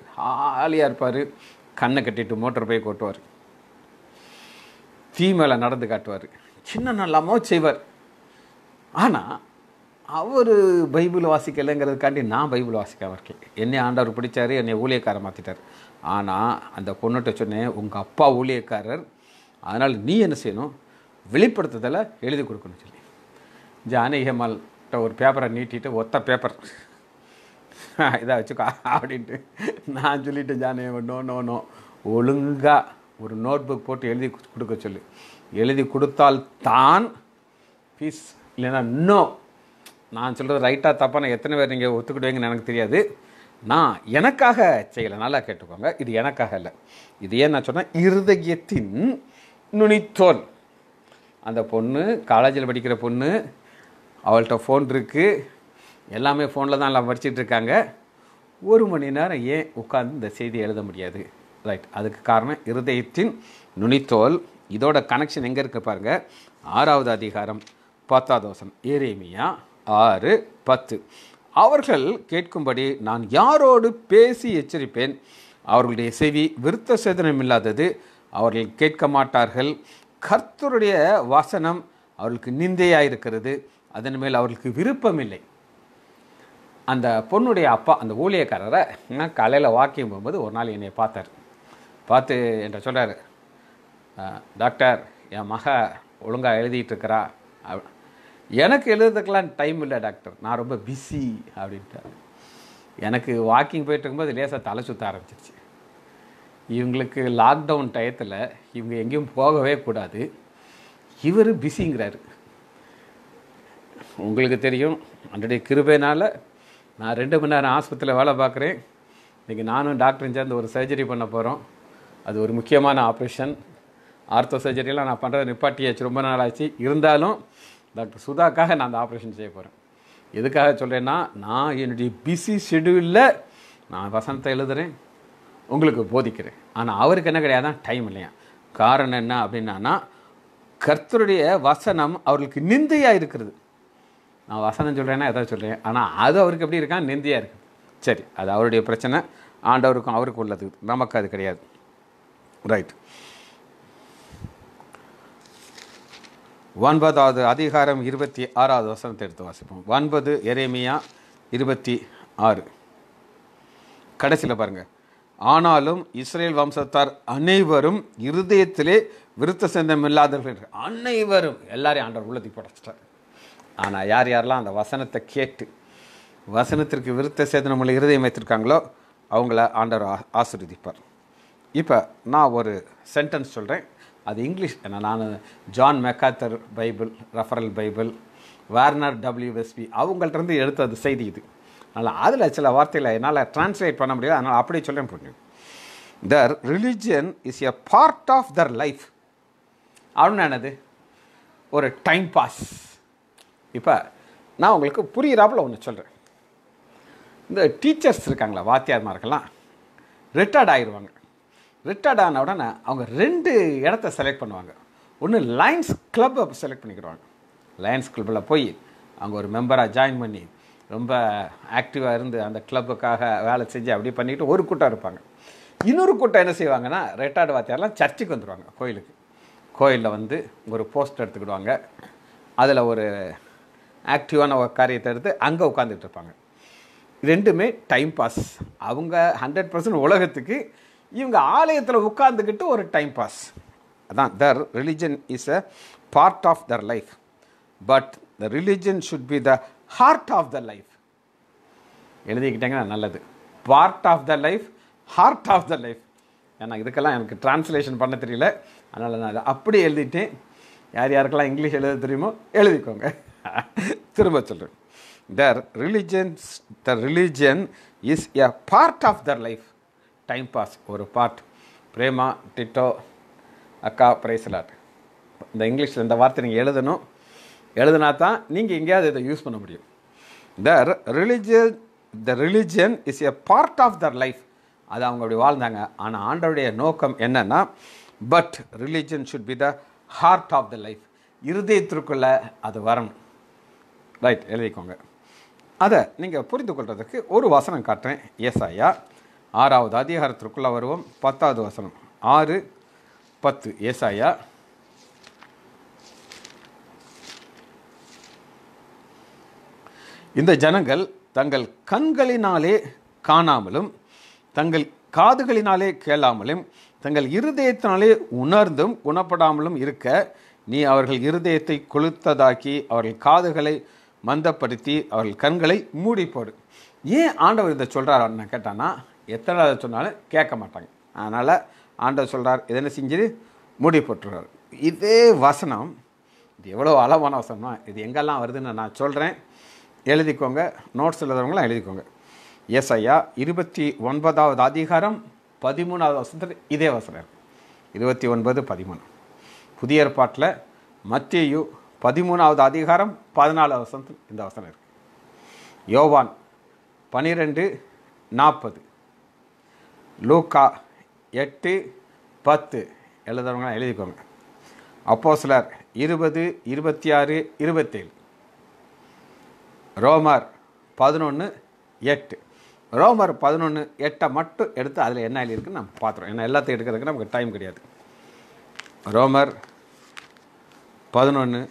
ஆலியாக இருப்பார் கண்ணை கட்டிட்டு மோட்டர் போய் கொட்டுவார் தீ மேலே நடந்து காட்டுவார் சின்ன நல்லாமோ செய்வார் ஆனால் அவர் பைபிள் வாசிக்கலைங்கிறதுக்காண்டி நான் பைபிள் வாசிக்க இருக்கேன் என்னை ஆண்டவர் பிடிச்சார் என்னை ஊழியக்காரர் மாற்றிட்டார் ஆனால் அந்த பொண்ணுகிட்ட சொன்னேன் உங்கள் அப்பா ஊழியக்காரர் அதனால் நீ என்ன செய்யணும் வெளிப்படுத்துதலை எழுதி கொடுக்கணும் சொல்லி ஜானகிமால்கிட்ட ஒரு பேப்பரை நீட்டிட்டு ஒத்த பேப்பர் இதாக வச்சுக்கா அப்படின்ட்டு நான் சொல்லிவிட்டு ஜானகி நோ நோ நோ ஒழுங்காக ஒரு நோட் புக் போட்டு எழுதி கொடுக்க சொல்லு எழுதி கொடுத்தால் தான் பீஸ் இல்லைன்னா நோ நான் சொல்கிறது ரைட்டாக தப்பாக நான் எத்தனை பேர் நீங்கள் ஒத்துக்கிடுவீங்கன்னு எனக்கு தெரியாது நான் எனக்காக செய்யலை நல்லா கேட்டுக்கோங்க இது எனக்காக இல்லை இது ஏன் நான் சொன்னேன் இருதயத்தின் நுனித்தோல் அந்த பொண்ணு காலேஜில் படிக்கிற பொண்ணு அவள்கிட்ட ஃபோன் இருக்குது எல்லாமே ஃபோனில் தான் எல்லாம் இருக்காங்க ஒரு மணி நேரம் ஏன் உட்காந்து இந்த செய்தி எழுத முடியாது ரைட் அதுக்கு காரணம் இருதயத்தின் நுனித்தோல் இதோட கனெக்ஷன் எங்கே இருக்க பாருங்க ஆறாவது அதிகாரம் பத்தாவது வசனம் ஏரேமியா ஆறு பத்து அவர்கள் கேட்கும்படி நான் யாரோடு பேசி எச்சரிப்பேன் அவர்களுடைய செவி விருத்த சேதனம் இல்லாதது அவர்கள் கேட்க மாட்டார்கள் கர்த்தருடைய வசனம் அவர்களுக்கு நிந்தையாக இருக்கிறது அதன் மேல் அவர்களுக்கு விருப்பம் இல்லை அந்த பொண்ணுடைய அப்பா அந்த ஊழியக்காரரை நான் காலையில் வாக்கிங் போகும்போது ஒரு நாள் என்னை பார்த்தார் பார்த்து என்ற சொல்கிறார் டாக்டர் என் மக ஒழுங்காக எழுதிட்டுருக்கிறா எனக்கு எழுதுறதுக்கெலாம் டைம் இல்லை டாக்டர் நான் ரொம்ப பிஸி அப்படின்ட்டார் எனக்கு வாக்கிங் போயிட்டு லேசாக தலை சுற்ற ஆரம்பிச்சிருச்சு இவங்களுக்கு லாக்டவுன் டயத்தில் இவங்க எங்கேயும் போகவே கூடாது இவர் பிஸிங்கிறாரு உங்களுக்கு தெரியும் அன்றைய கிருபைனால் நான் ரெண்டு மணி நேரம் ஆஸ்பத்திரியில் வேலை பார்க்குறேன் இன்றைக்கி நானும் டாக்டரும் சேர்ந்து ஒரு சர்ஜரி பண்ண போகிறோம் அது ஒரு முக்கியமான ஆப்ரேஷன் ஆர்த்தோ சர்ஜரியெலாம் நான் பண்ணுறது நிப்பாட்டியாச்சு ரொம்ப நாள் ஆச்சு இருந்தாலும் டாக்டர் சுதாக்காக நான் அந்த ஆப்ரேஷன் செய்ய போகிறேன் எதுக்காக சொல்கிறேன்னா நான் என்னுடைய பிஸி ஷெடியூலில் நான் வசனத்தை எழுதுகிறேன் உங்களுக்கு போதிக்கிறேன் ஆனால் அவருக்கு என்ன கிடையாதான் டைம் இல்லையா காரணம் என்ன அப்படின்னா கர்த்தருடைய வசனம் அவர்களுக்கு நிந்தையாக இருக்கிறது நான் வசனம் சொல்கிறேன்னா எதாவது சொல்கிறேன் ஆனால் அது அவருக்கு எப்படி இருக்கா நிந்தையாக இருக்குது சரி அது அவருடைய பிரச்சனை ஆண்டவருக்கும் அவருக்கும் உள்ளது நமக்கு அது கிடையாது ரைட் ஒன்பதாவது அதிகாரம் இருபத்தி ஆறாவது வசனத்தை எடுத்து வாசிப்போம் ஒன்பது எரேமியா இருபத்தி ஆறு கடைசியில் பாருங்கள் ஆனாலும் இஸ்ரேல் வம்சத்தார் அனைவரும் இருதயத்திலே விருத்த சந்தம் இல்லாதவர்கள் அனைவரும் எல்லாரையும் ஆண்டவர் உள்ளதி படைச்சிட்டார் ஆனால் யார் யாரெல்லாம் அந்த வசனத்தை கேட்டு வசனத்திற்கு விருத்த சேதனம் உள்ள இருதயம் வைத்திருக்காங்களோ அவங்கள ஆண்டவர் ஆசிர்வதிப்பார் இப்போ நான் ஒரு சென்டென்ஸ் சொல்கிறேன் அது இங்கிலீஷ் ஏன்னா நான் John MacArthur Bible referral Bible Warner W S P அவங்கள்ட்டருந்து எடுத்த அது செய்தி இது அதனால் அதில் சில வார்த்தைகளை என்னால் டிரான்ஸ்லேட் பண்ண முடியாது அதனால் அப்படியே சொல்ல முடியும் the religion is a part of the life அப்படின்னு என்னது ஒரு டைம் பாஸ் இப்போ நான் உங்களுக்கு புரியிறாப்புல ஒன்று சொல்கிறேன் இந்த டீச்சர்ஸ் இருக்காங்களா வாத்தியார்மார்கெல்லாம் ரிட்டையர்ட் ஆகிடுவாங்க ரிட்டையர்ட் ஆன உடனே அவங்க ரெண்டு இடத்த செலக்ட் பண்ணுவாங்க ஒன்று லயன்ஸ் கிளப்பை செலக்ட் பண்ணிக்கிடுவாங்க லயன்ஸ் கிளப்பில் போய் அவங்க ஒரு மெம்பராக ஜாயின் பண்ணி ரொம்ப ஆக்டிவாக இருந்து அந்த கிளப்புக்காக வேலை செஞ்சு அப்படியே பண்ணிக்கிட்டு ஒரு கூட்டம் இருப்பாங்க இன்னொரு கூட்டம் என்ன செய்வாங்கன்னா ரிட்டையர்டு வாத்தியாரெலாம் சர்ச்சுக்கு வந்துடுவாங்க கோயிலுக்கு கோயிலில் வந்து ஒரு போஸ்ட் எடுத்துக்கிடுவாங்க அதில் ஒரு ஆக்டிவான ஒரு காரியத்தை எடுத்து அங்கே உட்காந்துட்டு இருப்பாங்க ரெண்டுமே டைம் பாஸ் அவங்க ஹண்ட்ரட் பர்சன்ட் உலகத்துக்கு இவங்க ஆலயத்தில் உட்கார்ந்துக்கிட்டு ஒரு டைம் பாஸ் அதான் the religion is a part of the life but the religion should be the heart of the life எழுதிக்கிட்டேங்கன்னா நல்லது part of the life heart of the life ஏன்னா இதுக்கெல்லாம் எனக்கு டிரான்ஸ்லேஷன் பண்ண தெரியல அதனால் நான் அதை அப்படி எழுதிட்டேன் யார் யாருக்கெல்லாம் இங்கிலீஷ் எழுத தெரியுமோ எழுதிக்கோங்க திரும்ப சொல்கிறேன் the religions the religion is a part of the life time pass ஒரு பார்ட் பிரேமா டிட்டோ அக்கா பிரைஸ்லாட் இந்த இங்கிலீஷில் இந்த வார்த்தை நீங்கள் எழுதணும் எழுதுனா தான் நீங்கள் எங்கேயாவது இதை யூஸ் பண்ண முடியும் the religion the religion is a part of the life அது அவங்க அப்படி வாழ்ந்தாங்க ஆனால் ஆண்டோடைய நோக்கம் என்னென்னா but religion should be the heart of the life இருதயத்திற்குள்ள அது வரணும் ரைட் எழுதிக்கோங்க அதை நீங்கள் புரிந்து கொள்கிறதுக்கு ஒரு வசனம் காட்டுறேன் எஸ் ஐயா ஆறாவது அதிகாரத்திற்குள்ளே வருவோம் பத்தாவது வசனம் ஆறு பத்து ஏசாயா இந்த ஜனங்கள் தங்கள் கண்களினாலே காணாமலும் தங்கள் காதுகளினாலே கேளாமலும் தங்கள் இருதயத்தினாலே உணர்ந்தும் குணப்படாமலும் இருக்க நீ அவர்கள் இருதயத்தை கொளுத்ததாக்கி அவர்கள் காதுகளை மந்தப்படுத்தி அவர்கள் கண்களை மூடிப்போடு ஏன் ஆண்டவர் இதை சொல்கிறாருன்னு கேட்டானா எத்தனை சொன்னாலும் கேட்க மாட்டாங்க அதனால் ஆண்டவர் சொல்கிறார் எதனை செஞ்சு மூடி போட்டுறார் இதே வசனம் இது எவ்வளோ அளவான வசனம்னா இது எங்கெல்லாம் வருதுன்னு நான் சொல்கிறேன் எழுதிக்கோங்க நோட்ஸ் எழுதுறவங்களாம் எழுதிக்கோங்க எஸ் ஐயா இருபத்தி ஒன்பதாவது அதிகாரம் பதிமூணாவது வசனத்தில் இதே வசனம் இருக்குது இருபத்தி ஒன்பது பதிமூணு புதிய ஏற்பாட்டில் மத்தியு பதிமூணாவது அதிகாரம் பதினாலாவது வசனத்தில் இந்த வசனம் இருக்குது யோவான் பனிரெண்டு நாற்பது லூக்கா எட்டு பத்து எழுதுறவங்க எழுதிக்கோங்க அப்போ சிலர் இருபது இருபத்தி ஆறு இருபத்தேழு ரோமர் பதினொன்று எட்டு ரோமர் பதினொன்று எட்டை மட்டும் எடுத்து அதில் என்ன எழுதியிருக்குன்னு நம்ம பார்த்துறோம் ஏன்னா எல்லாத்தையும் எடுக்கிறதுக்கு நமக்கு டைம் கிடையாது ரோமர் பதினொன்று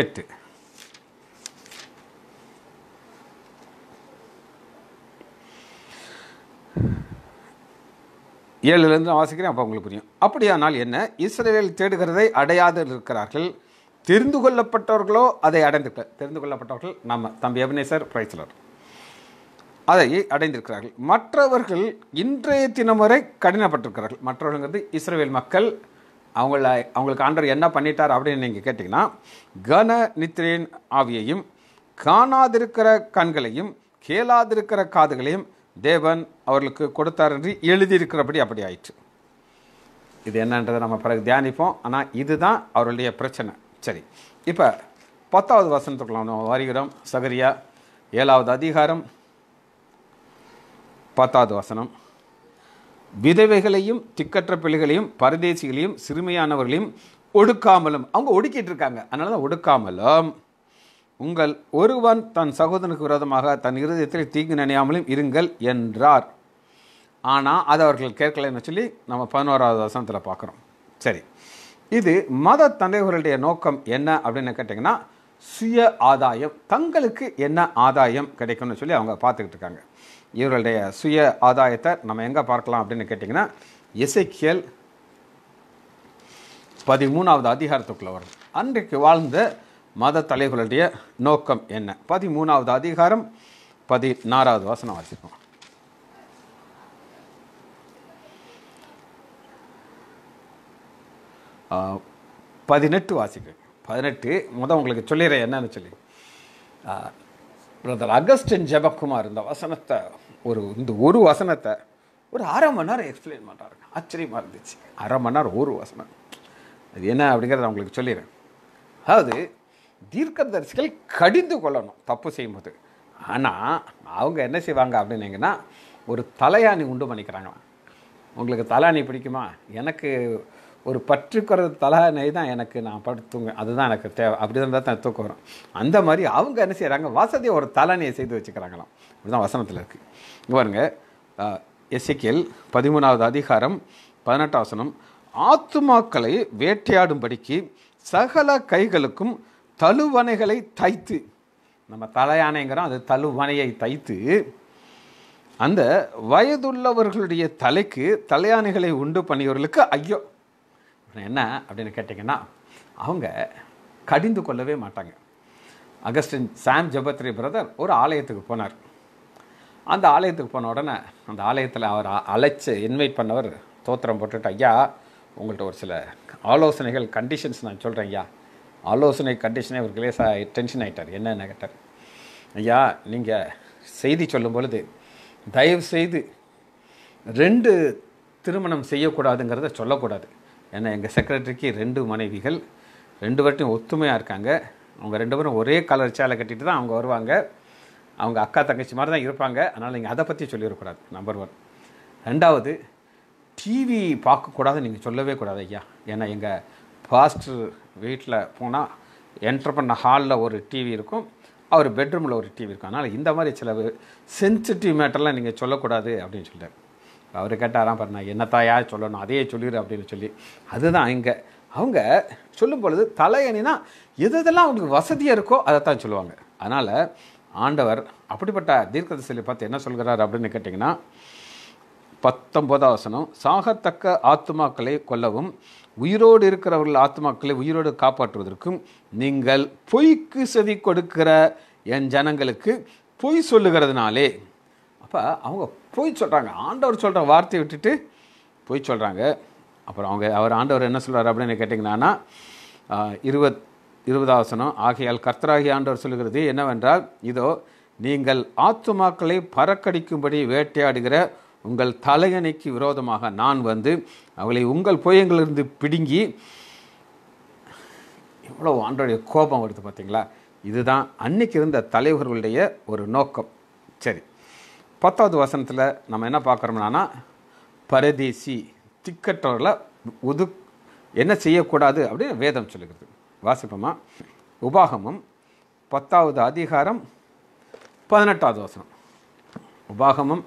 எட்டு ஏழுலேருந்து நான் வாசிக்கிறேன் அப்போ உங்களுக்கு புரியும் அப்படியானால் என்ன இஸ்ரேல் தேடுகிறதை அடையாது இருக்கிறார்கள் தெரிந்து கொள்ளப்பட்டவர்களோ அதை அடைந்து தெரிந்து கொள்ளப்பட்டவர்கள் நம்ம தம்பி அபினேசர் பிரைஸ்லர் அதை அடைந்திருக்கிறார்கள் மற்றவர்கள் இன்றைய தினம் வரை கடினப்பட்டிருக்கிறார்கள் மற்றவர்கிறது இஸ்ரேல் மக்கள் அவங்கள அவங்களுக்கு ஆண்டவர் என்ன பண்ணிட்டார் அப்படின்னு நீங்கள் கேட்டிங்கன்னா கன நித்திரையின் ஆவியையும் காணாதிருக்கிற கண்களையும் கேளாதிருக்கிற காதுகளையும் தேவன் அவர்களுக்கு கொடுத்தார் என்று எழுதியிருக்கிறபடி அப்படி ஆயிற்று இது என்னன்றதை நம்ம பிறகு தியானிப்போம் ஆனால் இதுதான் அவருடைய பிரச்சனை சரி இப்போ பத்தாவது வசனத்துக்குள்ள நம்ம வருகிறோம் சகரியா ஏழாவது அதிகாரம் பத்தாவது வசனம் விதவைகளையும் திக்கற்ற பிள்ளைகளையும் பரதேசிகளையும் சிறுமையானவர்களையும் ஒடுக்காமலும் அவங்க ஒடுக்கிட்டு இருக்காங்க அதனால தான் ஒடுக்காமலும் உங்கள் ஒருவன் தன் சகோதரனுக்கு விரோதமாக தன் இருதயத்தில் தீங்கு நினையாமலும் இருங்கள் என்றார் ஆனால் அது அவர்கள் கேட்கலைன்னு சொல்லி நம்ம பதினோராவது வசனத்தில் பார்க்குறோம் சரி இது மத தலைவர்களுடைய நோக்கம் என்ன அப்படின்னு கேட்டிங்கன்னா சுய ஆதாயம் தங்களுக்கு என்ன ஆதாயம் கிடைக்கும்னு சொல்லி அவங்க பார்த்துக்கிட்டு இருக்காங்க இவர்களுடைய சுய ஆதாயத்தை நம்ம எங்கே பார்க்கலாம் அப்படின்னு கேட்டிங்கன்னா இசைக்கியல் பதிமூணாவது அதிகாரத்துக்குள்ளே வரும் அன்றைக்கு வாழ்ந்த மத தலைகளுடைய நோக்கம் என்ன பதிமூணாவது அதிகாரம் பதினாறாவது வசனம் வாசிப்போம் பதினெட்டு வாசிக்க பதினெட்டு முதல் உங்களுக்கு சொல்லிடுறேன் என்னன்னு சொல்லி அகஸ்டின் ஜெபக்குமார் இந்த வசனத்தை ஒரு இந்த ஒரு வசனத்தை ஒரு அரை மணி நேரம் எக்ஸ்பிளைன் பண்ணுறாரு ஆச்சரியமாக இருந்துச்சு அரை மணி நேரம் ஒரு வசனம் அது என்ன அப்படிங்கிறத நான் உங்களுக்கு சொல்லிடுறேன் அதாவது தீர்க்கதரிசிகள் கடிந்து கொள்ளணும் தப்பு செய்யும்போது ஆனால் அவங்க என்ன செய்வாங்க அப்படின்னீங்கன்னா ஒரு தலையாணி உண்டு பண்ணிக்கிறாங்களாம் உங்களுக்கு தலையாணி பிடிக்குமா எனக்கு ஒரு பற்றுக்கிறது தலையணை தான் எனக்கு நான் படுத்துங்க அதுதான் எனக்கு தேவை அப்படி இருந்தால் தான் தூக்கம் வரும் அந்த மாதிரி அவங்க என்ன செய்கிறாங்க வசதியை ஒரு தலனையை செய்து வச்சுக்கிறாங்களாம் அப்படிதான் வசனத்தில் இருக்குது பாருங்க எசிக்கில் பதிமூணாவது அதிகாரம் பதினெட்டாம் வசனம் ஆத்துமாக்களை வேட்டையாடும்படிக்கு சகல கைகளுக்கும் தழுவணைகளை தைத்து நம்ம தலையானைங்கிறோம் அது தழுவனையை தைத்து அந்த வயதுள்ளவர்களுடைய தலைக்கு தலையானைகளை உண்டு பண்ணியவர்களுக்கு ஐயோ என்ன அப்படின்னு கேட்டிங்கன்னா அவங்க கடிந்து கொள்ளவே மாட்டாங்க அகஸ்டின் சாம் ஜபத்ரி பிரதர் ஒரு ஆலயத்துக்கு போனார் அந்த ஆலயத்துக்கு போன உடனே அந்த ஆலயத்தில் அவர் அழைச்சி இன்வைட் பண்ணவர் தோத்திரம் போட்டுட்டு ஐயா உங்கள்கிட்ட ஒரு சில ஆலோசனைகள் கண்டிஷன்ஸ் நான் சொல்கிறேன் ஐயா ஆலோசனை கண்டிஷனே அவர் கிளேஸா டென்ஷன் ஆகிட்டார் என்ன கேட்டார் ஐயா நீங்கள் செய்தி சொல்லும் பொழுது தயவுசெய்து ரெண்டு திருமணம் செய்யக்கூடாதுங்கிறத சொல்லக்கூடாது ஏன்னா எங்கள் செக்ரட்டரிக்கு ரெண்டு மனைவிகள் ரெண்டு பேர்ட்டையும் ஒத்துமையாக இருக்காங்க அவங்க ரெண்டு பேரும் ஒரே கலர் சேலை கட்டிட்டு தான் அவங்க வருவாங்க அவங்க அக்கா தங்கச்சி மாதிரி தான் இருப்பாங்க அதனால் நீங்கள் அதை பற்றி சொல்லிடக்கூடாது நம்பர் ஒன் ரெண்டாவது டிவி பார்க்கக்கூடாது நீங்கள் சொல்லவே கூடாது ஐயா ஏன்னா எங்கள் ஃபாஸ்ட்டு வீட்டில் போனால் என்ட்ரு பண்ண ஹாலில் ஒரு டிவி இருக்கும் அவர் பெட்ரூமில் ஒரு டிவி இருக்கும் அதனால் இந்த மாதிரி சில சென்சிட்டிவ் மேட்டர்லாம் நீங்கள் சொல்லக்கூடாது அப்படின்னு சொல்லிட்டார் அவர் கேட்டாராம் பாருங்க நான் என்னத்தாயா சொல்லணும் அதையே சொல்லிடு அப்படின்னு சொல்லி அதுதான் இங்கே அவங்க சொல்லும் பொழுது தலையணினா எது இதெல்லாம் அவங்களுக்கு வசதியாக இருக்கோ அதை தான் சொல்லுவாங்க அதனால் ஆண்டவர் அப்படிப்பட்ட தீர்க்கதரிசியில் பார்த்து என்ன சொல்கிறார் அப்படின்னு கேட்டிங்கன்னா பத்தொன்பதாம் சாகத்தக்க ஆத்மாக்களை கொல்லவும் உயிரோடு இருக்கிறவர்கள் ஆத்மாக்களை உயிரோடு காப்பாற்றுவதற்கும் நீங்கள் பொய்க்கு செதி கொடுக்கிற என் ஜனங்களுக்கு பொய் சொல்லுகிறதுனாலே அப்போ அவங்க பொய் சொல்கிறாங்க ஆண்டவர் சொல்கிற வார்த்தையை விட்டுட்டு பொய் சொல்கிறாங்க அப்புறம் அவங்க அவர் ஆண்டவர் என்ன சொல்கிறார் அப்படின்னு கேட்டிங்கன்னா இருபத் இருபதாசனம் ஆகையால் கர்த்தராகி ஆண்டவர் சொல்லுகிறது என்னவென்றால் இதோ நீங்கள் ஆத்துமாக்களை பறக்கடிக்கும்படி வேட்டையாடுகிற உங்கள் தலையணைக்கு விரோதமாக நான் வந்து அவளை உங்கள் புயங்களிலிருந்து பிடுங்கி எவ்வளோ ஆண்டோடைய கோபம் வருது பார்த்தீங்களா இதுதான் அன்னைக்கு இருந்த தலைவர்களுடைய ஒரு நோக்கம் சரி பத்தாவது வசனத்தில் நம்ம என்ன பார்க்குறோம்னா பரதேசி திக்கற்றவர்கள உது என்ன செய்யக்கூடாது அப்படின்னு வேதம் சொல்லுகிறது வாசிப்போமா உபாகமும் பத்தாவது அதிகாரம் பதினெட்டாவது வசனம் உபாகமும்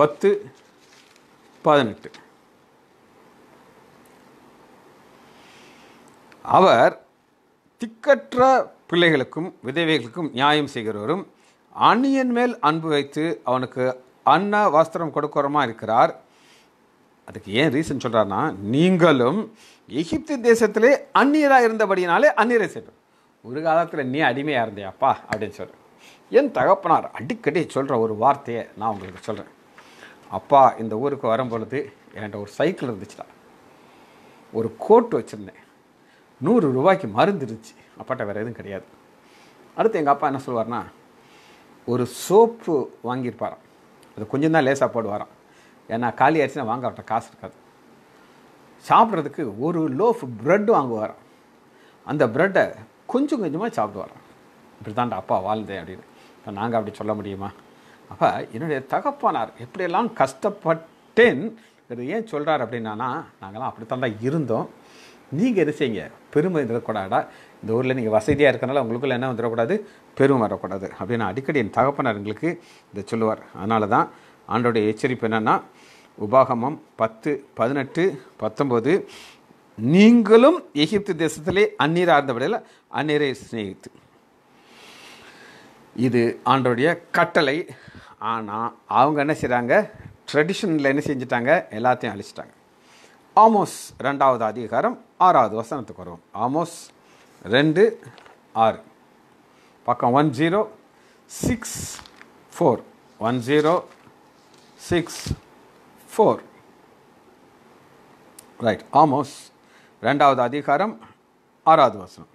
பத்து பதினெட்டு அவர் திக்கற்ற பிள்ளைகளுக்கும் விதவைகளுக்கும் நியாயம் செய்கிறவரும் அந்நியன் மேல் அன்பு வைத்து அவனுக்கு அன்ன வஸ்திரம் கொடுக்கிறோமா இருக்கிறார் அதுக்கு ஏன் ரீசன் சொல்கிறாருன்னா நீங்களும் எகிப்து தேசத்திலே அந்நியராக இருந்தபடினாலே அந்நியரை செய்யும் ஒரு காலத்தில் நீ அடிமையாக இருந்தியாப்பா அப்படின்னு சொல்கிறேன் என் தகப்பனார் அடிக்கடி சொல்கிற ஒரு வார்த்தையை நான் உங்களுக்கு சொல்கிறேன் அப்பா இந்த ஊருக்கு வரும் பொழுது என்கிட்ட ஒரு சைக்கிள் இருந்துச்சுடா ஒரு கோட் வச்சுருந்தேன் நூறு ரூபாய்க்கு மருந்து இருந்துச்சு அப்பாட்ட வேறு எதுவும் கிடையாது அடுத்து எங்கள் அப்பா என்ன சொல்லுவார்னா ஒரு சோப்பு வாங்கியிருப்பாராம் அது கொஞ்சம் தான் லேசாக போடுவாராம் ஏன்னா காலி ஆயிடுச்சுன்னா வாங்க அவட்ட காசு இருக்காது சாப்பிட்றதுக்கு ஒரு லோஃப் ப்ரெட் வாங்குவாராம் அந்த ப்ரெட்டை கொஞ்சம் கொஞ்சமாக சாப்பிடுவாராம் இப்படி தான்டா அப்பா வாழ்ந்தேன் அப்படின்னு இப்போ நாங்கள் அப்படி சொல்ல முடியுமா அப்போ என்னுடைய தகப்பனார் எப்படியெல்லாம் கஷ்டப்பட்டேன் இது ஏன் சொல்கிறார் அப்படின்னா நாங்களாம் அப்படித்தான் தான் இருந்தோம் நீங்கள் எது செய்யுங்க பெருமை இருக்கக்கூடாடா இந்த ஊரில் நீங்கள் வசதியாக இருக்கிறனால உங்களுக்குள்ள என்ன வந்துடக்கூடாது பெருமை வரக்கூடாது அப்படின்னு அடிக்கடி என் தகப்பனார் எங்களுக்கு இதை சொல்லுவார் அதனால தான் ஆண்டோடைய எச்சரிப்பு என்னென்னா உபாகமம் பத்து பதினெட்டு பத்தொம்போது நீங்களும் எகிப்து தேசத்திலே அந்நீராக இருந்தபடியில் அந்நீரை சிநேகித்து இது ஆண்டோடைய கட்டளை ஆனால் அவங்க என்ன செய்கிறாங்க ட்ரெடிஷனில் என்ன செஞ்சிட்டாங்க எல்லாத்தையும் அழிச்சிட்டாங்க ஆமோஸ் ரெண்டாவது அதிகாரம் ஆறாவது வசனத்துக்கு வருவோம் ஆமோஸ் ரெண்டு ஆறு பக்கம் one zero six four one zero six four right Amos ரெண்டாவது அதிகாரம் ஆறாவது வசனம்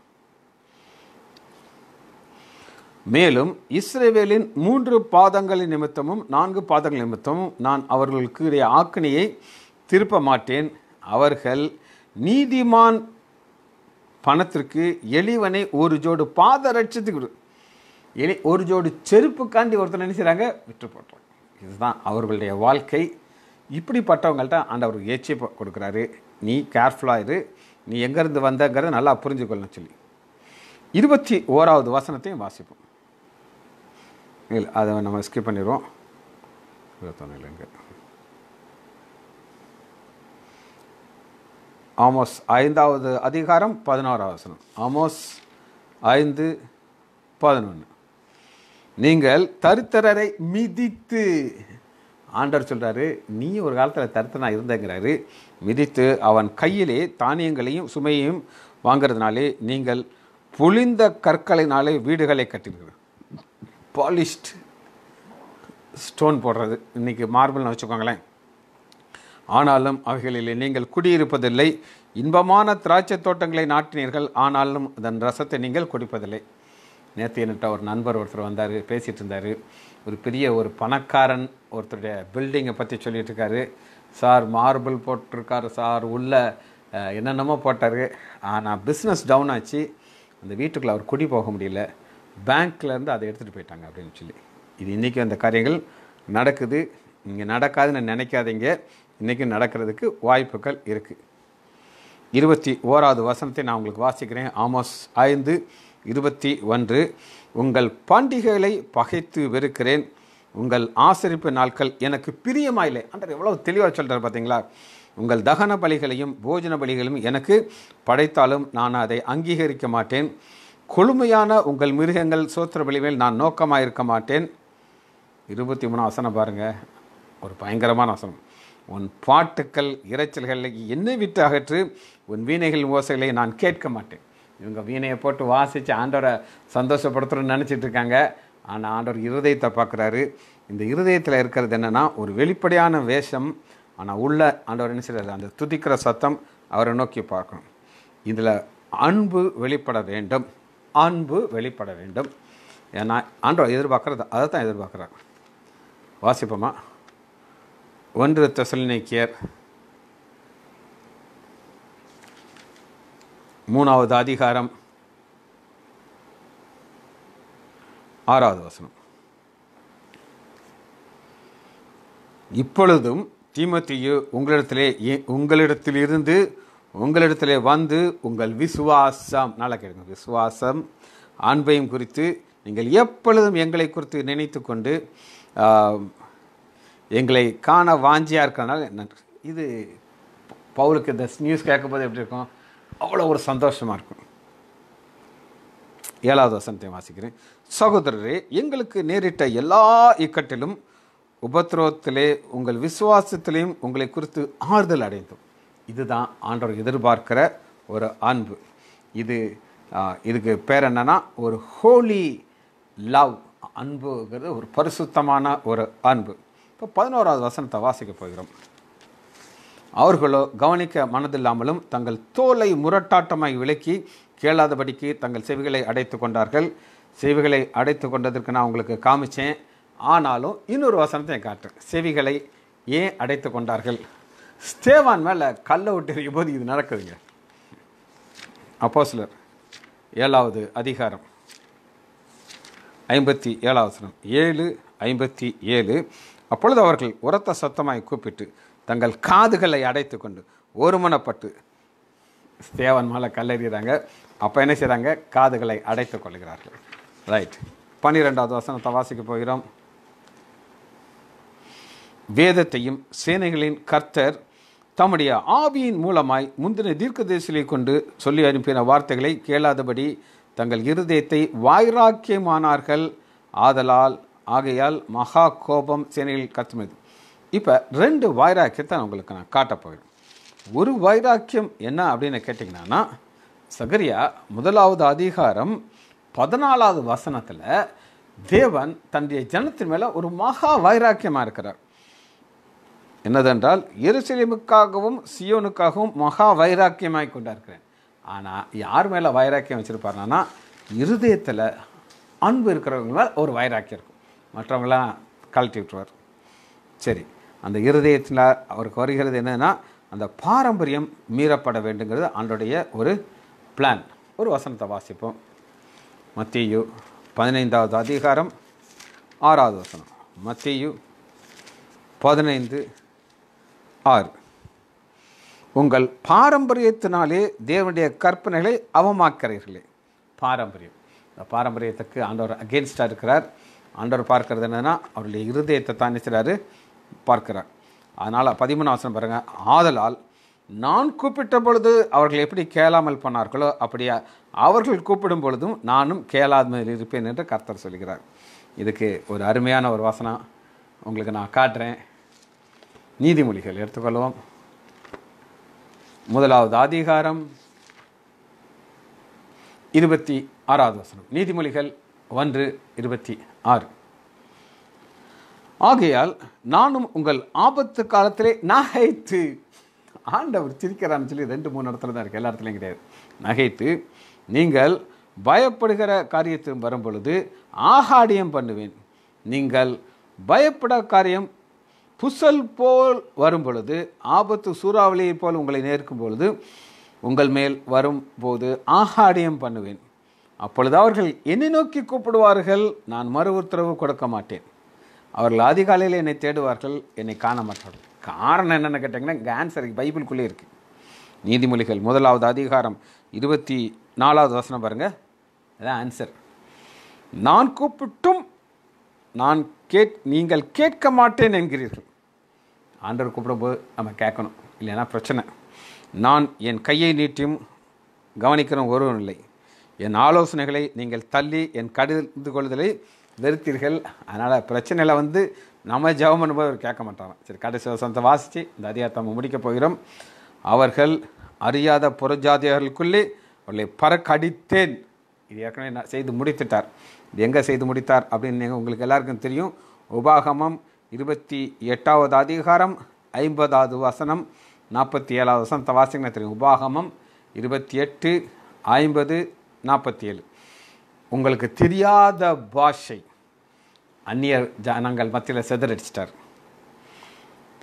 மேலும் இஸ்ரேவேலின் மூன்று பாதங்களின் நிமித்தமும் நான்கு பாதங்கள் நிமித்தமும் நான் அவர்களுக்கு இடைய ஆக்கினியை திருப்ப மாட்டேன் அவர்கள் நீதிமான் பணத்திற்கு எளிவனை ஒரு ஜோடு பாத லட்சத்துக்கு எளி ஒரு ஜோடு செருப்புக்காண்டி ஒருத்தர் என்ன செய்கிறாங்க விற்று போட்டோம் இதுதான் அவர்களுடைய வாழ்க்கை இப்படிப்பட்டவங்கள்ட்ட அவர் ஏச்சி கொடுக்குறாரு நீ கேர்ஃபுல்லாக இரு நீ எங்கேருந்து வந்தங்கிறத நல்லா புரிஞ்சுக்கொள்ளணும் சொல்லி இருபத்தி ஓராவது வசனத்தையும் வாசிப்போம் இல்லை அதை நம்ம ஸ்கிப் பண்ணிடுவோம் இருபத்தொன்று இல்லைங்க ஆமோஸ் ஐந்தாவது அதிகாரம் பதினாறு வசனம் ஆமோஸ் ஐந்து பதினொன்று நீங்கள் தருத்தரரை மிதித்து ஆண்டவர் சொல்கிறாரு நீ ஒரு காலத்தில் தருத்தனாக இருந்தேங்கிறாரு மிதித்து அவன் கையிலே தானியங்களையும் சுமையையும் வாங்கிறதுனாலே நீங்கள் புளிந்த கற்களினாலே வீடுகளை கட்டினீர்கள் பாலிஷ்ட் ஸ்டோன் போடுறது இன்றைக்கி மார்பிள்னு வச்சுக்கோங்களேன் ஆனாலும் அவைகளில் நீங்கள் குடியிருப்பதில்லை இன்பமான திராட்சை தோட்டங்களை நாட்டினீர்கள் ஆனாலும் அதன் ரசத்தை நீங்கள் குடிப்பதில்லை நேற்று என்கிட்ட ஒரு நண்பர் ஒருத்தர் வந்தார் பேசிகிட்டு இருந்தார் ஒரு பெரிய ஒரு பணக்காரன் ஒருத்தருடைய பில்டிங்கை பற்றி சொல்லிட்டு இருக்காரு சார் மார்பிள் போட்டிருக்காரு சார் உள்ள என்னென்னமோ போட்டார் ஆனால் பிஸ்னஸ் டவுன் ஆச்சு அந்த வீட்டுக்குள்ளே அவர் குடி போக முடியல பேங்க்லேருந்து அதை எடுத்துகிட்டு போயிட்டாங்க அப்படின்னு சொல்லி இது இன்றைக்கி அந்த காரியங்கள் நடக்குது இங்கே நடக்காதுன்னு நினைக்காதீங்க இன்றைக்கும் நடக்கிறதுக்கு வாய்ப்புகள் இருக்குது இருபத்தி ஓராவது வசனத்தை நான் உங்களுக்கு வாசிக்கிறேன் ஆமாஸ் ஐந்து இருபத்தி ஒன்று உங்கள் பண்டிகைகளை பகைத்து வெறுக்கிறேன் உங்கள் ஆசரிப்பு நாட்கள் எனக்கு பிரியமாயில்லை அன்றர் எவ்வளோ தெளிவாக சொல்கிறார் பார்த்தீங்களா உங்கள் தகன பலிகளையும் போஜன பலிகளையும் எனக்கு படைத்தாலும் நான் அதை அங்கீகரிக்க மாட்டேன் கொழுமையான உங்கள் மிருகங்கள் சோத்திர விளைவில் நான் நோக்கமாக இருக்க மாட்டேன் இருபத்தி மூணு ஆசனம் பாருங்கள் ஒரு பயங்கரமான ஆசனம் உன் பாட்டுக்கள் இறைச்சல்களை என்னை விட்டு அகற்று உன் வீணைகள் ஓசைகளை நான் கேட்க மாட்டேன் இவங்க வீணையை போட்டு வாசித்து ஆண்டோரை சந்தோஷப்படுத்துகிறோன்னு நினச்சிட்டு இருக்காங்க ஆனால் ஆண்டவர் இருதயத்தை பார்க்குறாரு இந்த இருதயத்தில் இருக்கிறது என்னென்னா ஒரு வெளிப்படையான வேஷம் ஆனால் உள்ள ஆண்டவர் என்ன செய்ய அந்த துதிக்கிற சத்தம் அவரை நோக்கி பார்க்கணும் இதில் அன்பு வெளிப்பட வேண்டும் அன்பு வெளிப்பட வேண்டும் ஏன்னா ஆண்டவர் எதிர்பார்க்குறது அதை தான் எதிர்பார்க்குறாங்க வாசிப்போமா ஒன்று தெசலினேக்கியர் மூணாவது அதிகாரம் ஆறாவது வசனம் இப்பொழுதும் தீமத்தியு உங்களிடத்திலே உங்களிடத்திலிருந்து உங்களிடத்தில் வந்து உங்கள் விசுவாசம் நல்லா கேளுங்க விசுவாசம் அன்பையும் குறித்து நீங்கள் எப்பொழுதும் எங்களை குறித்து நினைத்து கொண்டு எங்களை காண வாஞ்சியாக இருக்கனால இது பவுலுக்கு இந்த நியூஸ் கேட்கும்போது எப்படி இருக்கும் அவ்வளோ ஒரு சந்தோஷமாக இருக்கும் ஏழாவது வசனத்தை வாசிக்கிறேன் சகோதரரே எங்களுக்கு நேரிட்ட எல்லா இக்கட்டிலும் உபத்திரவத்திலே உங்கள் விசுவாசத்திலையும் உங்களை குறித்து ஆறுதல் அடைந்தோம் இதுதான் ஆண்டவர் எதிர்பார்க்கிற ஒரு அன்பு இது இதுக்கு பேர் என்னென்னா ஒரு ஹோலி லவ் அன்புங்கிறது ஒரு பரிசுத்தமான ஒரு அன்பு இப்போ பதினோராவது வசனத்தை வாசிக்க போகிறோம் அவர்களோ கவனிக்க மனதில்லாமலும் தங்கள் தோலை முரட்டாட்டமாய் விலக்கி கேளாதபடிக்கு தங்கள் செவிகளை அடைத்து கொண்டார்கள் செவிகளை அடைத்து கொண்டதற்கு நான் உங்களுக்கு காமிச்சேன் ஆனாலும் இன்னொரு வசனத்தை காட்டுறேன் செவிகளை ஏன் அடைத்து கொண்டார்கள் ஸ்டேவான் மேலே கல்லை விட்டு எறியும் போது இது நடக்குதுங்க அப்போ சிலர் ஏழாவது அதிகாரம் ஐம்பத்தி ஏழாவது ஏழு ஐம்பத்தி ஏழு அப்பொழுது அவர்கள் உரத்த சத்தமாய் கூப்பிட்டு தங்கள் காதுகளை அடைத்து கொண்டு ஒருமனப்பட்டு ஸ்தேவன் மேலே கல்லறிகிறாங்க அப்போ என்ன செய்கிறாங்க காதுகளை அடைத்து கொள்கிறார்கள் ரைட் பன்னிரெண்டாவது வசனத்தை வாசிக்க போகிறோம் வேதத்தையும் சேனைகளின் கர்த்தர் தம்முடைய ஆவியின் மூலமாய் முந்தின தீர்க்க தேசிலே கொண்டு சொல்லி அனுப்பின வார்த்தைகளை கேளாதபடி தங்கள் இருதயத்தை வாயிராக்கியமானார்கள் ஆதலால் ஆகையால் மகா கோபம் சேனையில் கத்துமது இப்போ ரெண்டு வைராக்கியத்தை உங்களுக்கு நான் காட்ட ஒரு வைராக்கியம் என்ன அப்படின்னு கேட்டிங்கன்னா சகரியா முதலாவது அதிகாரம் பதினாலாவது வசனத்தில் தேவன் தன்னுடைய ஜனத்தின் மேலே ஒரு மகா வைராக்கியமாக இருக்கிறார் என்னதென்றால் எருசலேமுக்காகவும் சியோனுக்காகவும் மகா வைராக்கியமாய் இருக்கிறேன் ஆனால் யார் மேலே வைராக்கியம் வச்சுருப்பாருனா இருதயத்தில் அன்பு இருக்கிறவங்க மேலே ஒரு வைராக்கியம் இருக்கும் மற்றவங்களாம் கழட்டி விட்டுருவார் சரி அந்த இருதயத்தில் அவருக்கு வருகிறது என்னென்னா அந்த பாரம்பரியம் மீறப்பட வேண்டுங்கிறது அன்றைய ஒரு பிளான் ஒரு வசனத்தை வாசிப்போம் மத்தியு பதினைந்தாவது அதிகாரம் ஆறாவது வசனம் மத்தியு பதினைந்து ஆறு உங்கள் பாரம்பரியத்தினாலே தேவனுடைய கற்பனைகளை அவமாக்கிறீர்களே பாரம்பரியம் இந்த பாரம்பரியத்துக்கு ஆண்டவர் அகேன்ஸ்டாக இருக்கிறார் ஆண்டவர் பார்க்கறது என்னென்னா அவருடைய இருதயத்தை தான் நினைச்சாரு பார்க்கிறார் அதனால் பதிமூணாவசனம் பாருங்கள் ஆதலால் நான் கூப்பிட்ட பொழுது அவர்கள் எப்படி கேளாமல் போனார்களோ அப்படியா அவர்கள் கூப்பிடும் பொழுதும் நானும் கேளாதமையில் இருப்பேன் என்று கர்த்தர் சொல்கிறார் இதுக்கு ஒரு அருமையான ஒரு வாசனம் உங்களுக்கு நான் காட்டுறேன் நீதிமொழிகள் எடுத்துக்கொள்வோம் முதலாவது அதிகாரம் இருபத்தி ஆறாவது வசனம் நீதிமொழிகள் ஒன்று இருபத்தி ஆறு ஆகையால் நானும் உங்கள் ஆபத்து காலத்திலே நகைத்து ஆண்டவர் சிரிக்கிறான்னு சொல்லி ரெண்டு மூணு இடத்துல தான் இருக்கு எல்லா இடத்துலையும் கிடையாது நகைத்து நீங்கள் பயப்படுகிற காரியத்தையும் வரும் பொழுது ஆகாடியம் பண்ணுவேன் நீங்கள் பயப்பட காரியம் புசல் போல் வரும் பொழுது ஆபத்து சூறாவளியைப் போல் உங்களை நேர்க்கும் பொழுது உங்கள் மேல் வரும் போது ஆகாடியம் பண்ணுவேன் அப்பொழுது அவர்கள் என்னை நோக்கி கூப்பிடுவார்கள் நான் மறு உத்தரவு கொடுக்க மாட்டேன் அவர்கள் அதிகாலையில் என்னை தேடுவார்கள் என்னை காண மாட்டார்கள் காரணம் என்னென்னு கேட்டிங்கன்னா இங்கே ஆன்சர் பைபிள்குள்ளே இருக்குது நீதிமொழிகள் முதலாவது அதிகாரம் இருபத்தி நாலாவது வசனம் பாருங்கள் அதான் ஆன்சர் நான் கூப்பிட்டும் நான் கேட் நீங்கள் கேட்க மாட்டேன் என்கிறீர்கள் ஆண்டவர் கூப்பிடும்போது நம்ம கேட்கணும் இல்லைன்னா பிரச்சனை நான் என் கையை நீட்டியும் கவனிக்கிற ஒருவன் இல்லை என் ஆலோசனைகளை நீங்கள் தள்ளி என் கடிந்து கொள்ளுதலை வெறுத்தீர்கள் அதனால் பிரச்சனையில் வந்து நம்ம ஜபம் பண்ணும்போது அவர் கேட்க மாட்டாராம் சரி கடைசி வசனத்தை வாசித்து இந்த அதிகாரத்தை முடிக்கப் போகிறோம் அவர்கள் அறியாத புறஜாதியர்களுக்குள்ளே அவர்களை பறக்கடித்தேன் இது ஏற்கனவே நான் செய்து முடித்துட்டார் எங்கே செய்து முடித்தார் அப்படின்னு உங்களுக்கு எல்லாருக்கும் தெரியும் உபாகமம் இருபத்தி எட்டாவது அதிகாரம் ஐம்பதாவது வசனம் நாற்பத்தி ஏழாவது வசனத்தை வாசிங்கன்னா தெரியும் உபாகமம் இருபத்தி எட்டு ஐம்பது நாற்பத்தி ஏழு உங்களுக்கு தெரியாத பாஷை அந்நிய ஜனங்கள் மத்தியில் செதறடிச்சிட்டார்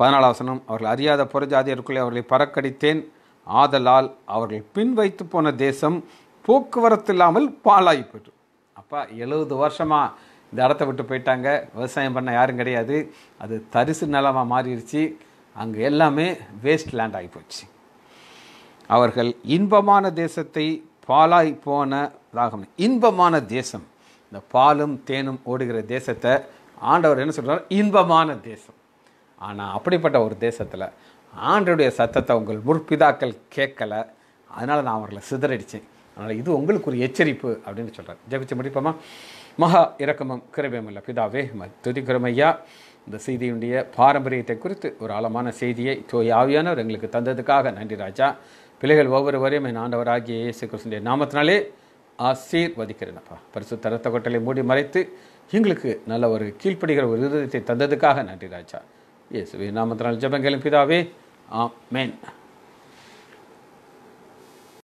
பதினாலாம் வசனம் அவர்கள் அறியாத புறஜாதியருக்குள்ளே அவர்களை பறக்கடித்தேன் ஆதலால் அவர்கள் பின் வைத்து போன தேசம் போக்குவரத்து இல்லாமல் பாழாகி போய்ட்டு அப்பா எழுபது வருஷமாக இந்த இடத்த விட்டு போயிட்டாங்க விவசாயம் பண்ண யாரும் கிடையாது அது தரிசு நிலமாக மாறிடுச்சு அங்கே எல்லாமே வேஸ்ட் லேண்ட் ஆகிப்போச்சு அவர்கள் இன்பமான தேசத்தை பாலாய் போன இன்பமான தேசம் இந்த பாலும் தேனும் ஓடுகிற தேசத்தை ஆண்டவர் என்ன சொல்கிறார் இன்பமான தேசம் ஆனால் அப்படிப்பட்ட ஒரு தேசத்தில் ஆண்டருடைய சத்தத்தை உங்கள் முற்பிதாக்கள் கேட்கலை அதனால் நான் அவர்களை சிதறடித்தேன் அதனால் இது உங்களுக்கு ஒரு எச்சரிப்பு அப்படின்னு சொல்கிறார் ஜெபிச்சு முடிப்போமா மகா இரக்கமம் கிருபமில்ல பிதாவே துதிக்கிறமையா இந்த செய்தியுடைய பாரம்பரியத்தை குறித்து ஒரு ஆழமான செய்தியை ஆவியானவர் எங்களுக்கு தந்ததுக்காக நன்றி ராஜா பிள்ளைகள் ஒவ்வொருவரையும் என் ஆண்டவராகிய இயேசு கிருஷ்ணனுடைய நாமத்தினாலே ஆசீர்வதிக்கிறேனப்பா பரிசு தரத்த கொட்டலை மூடி மறைத்து எங்களுக்கு நல்ல ஒரு கீழ்ப்படுகிற ஒரு இருதயத்தை தந்ததுக்காக நன்றி ராஜா இயேசு நாமத்தினால் ஜபங்களும் பிதாவே ஆ மேன்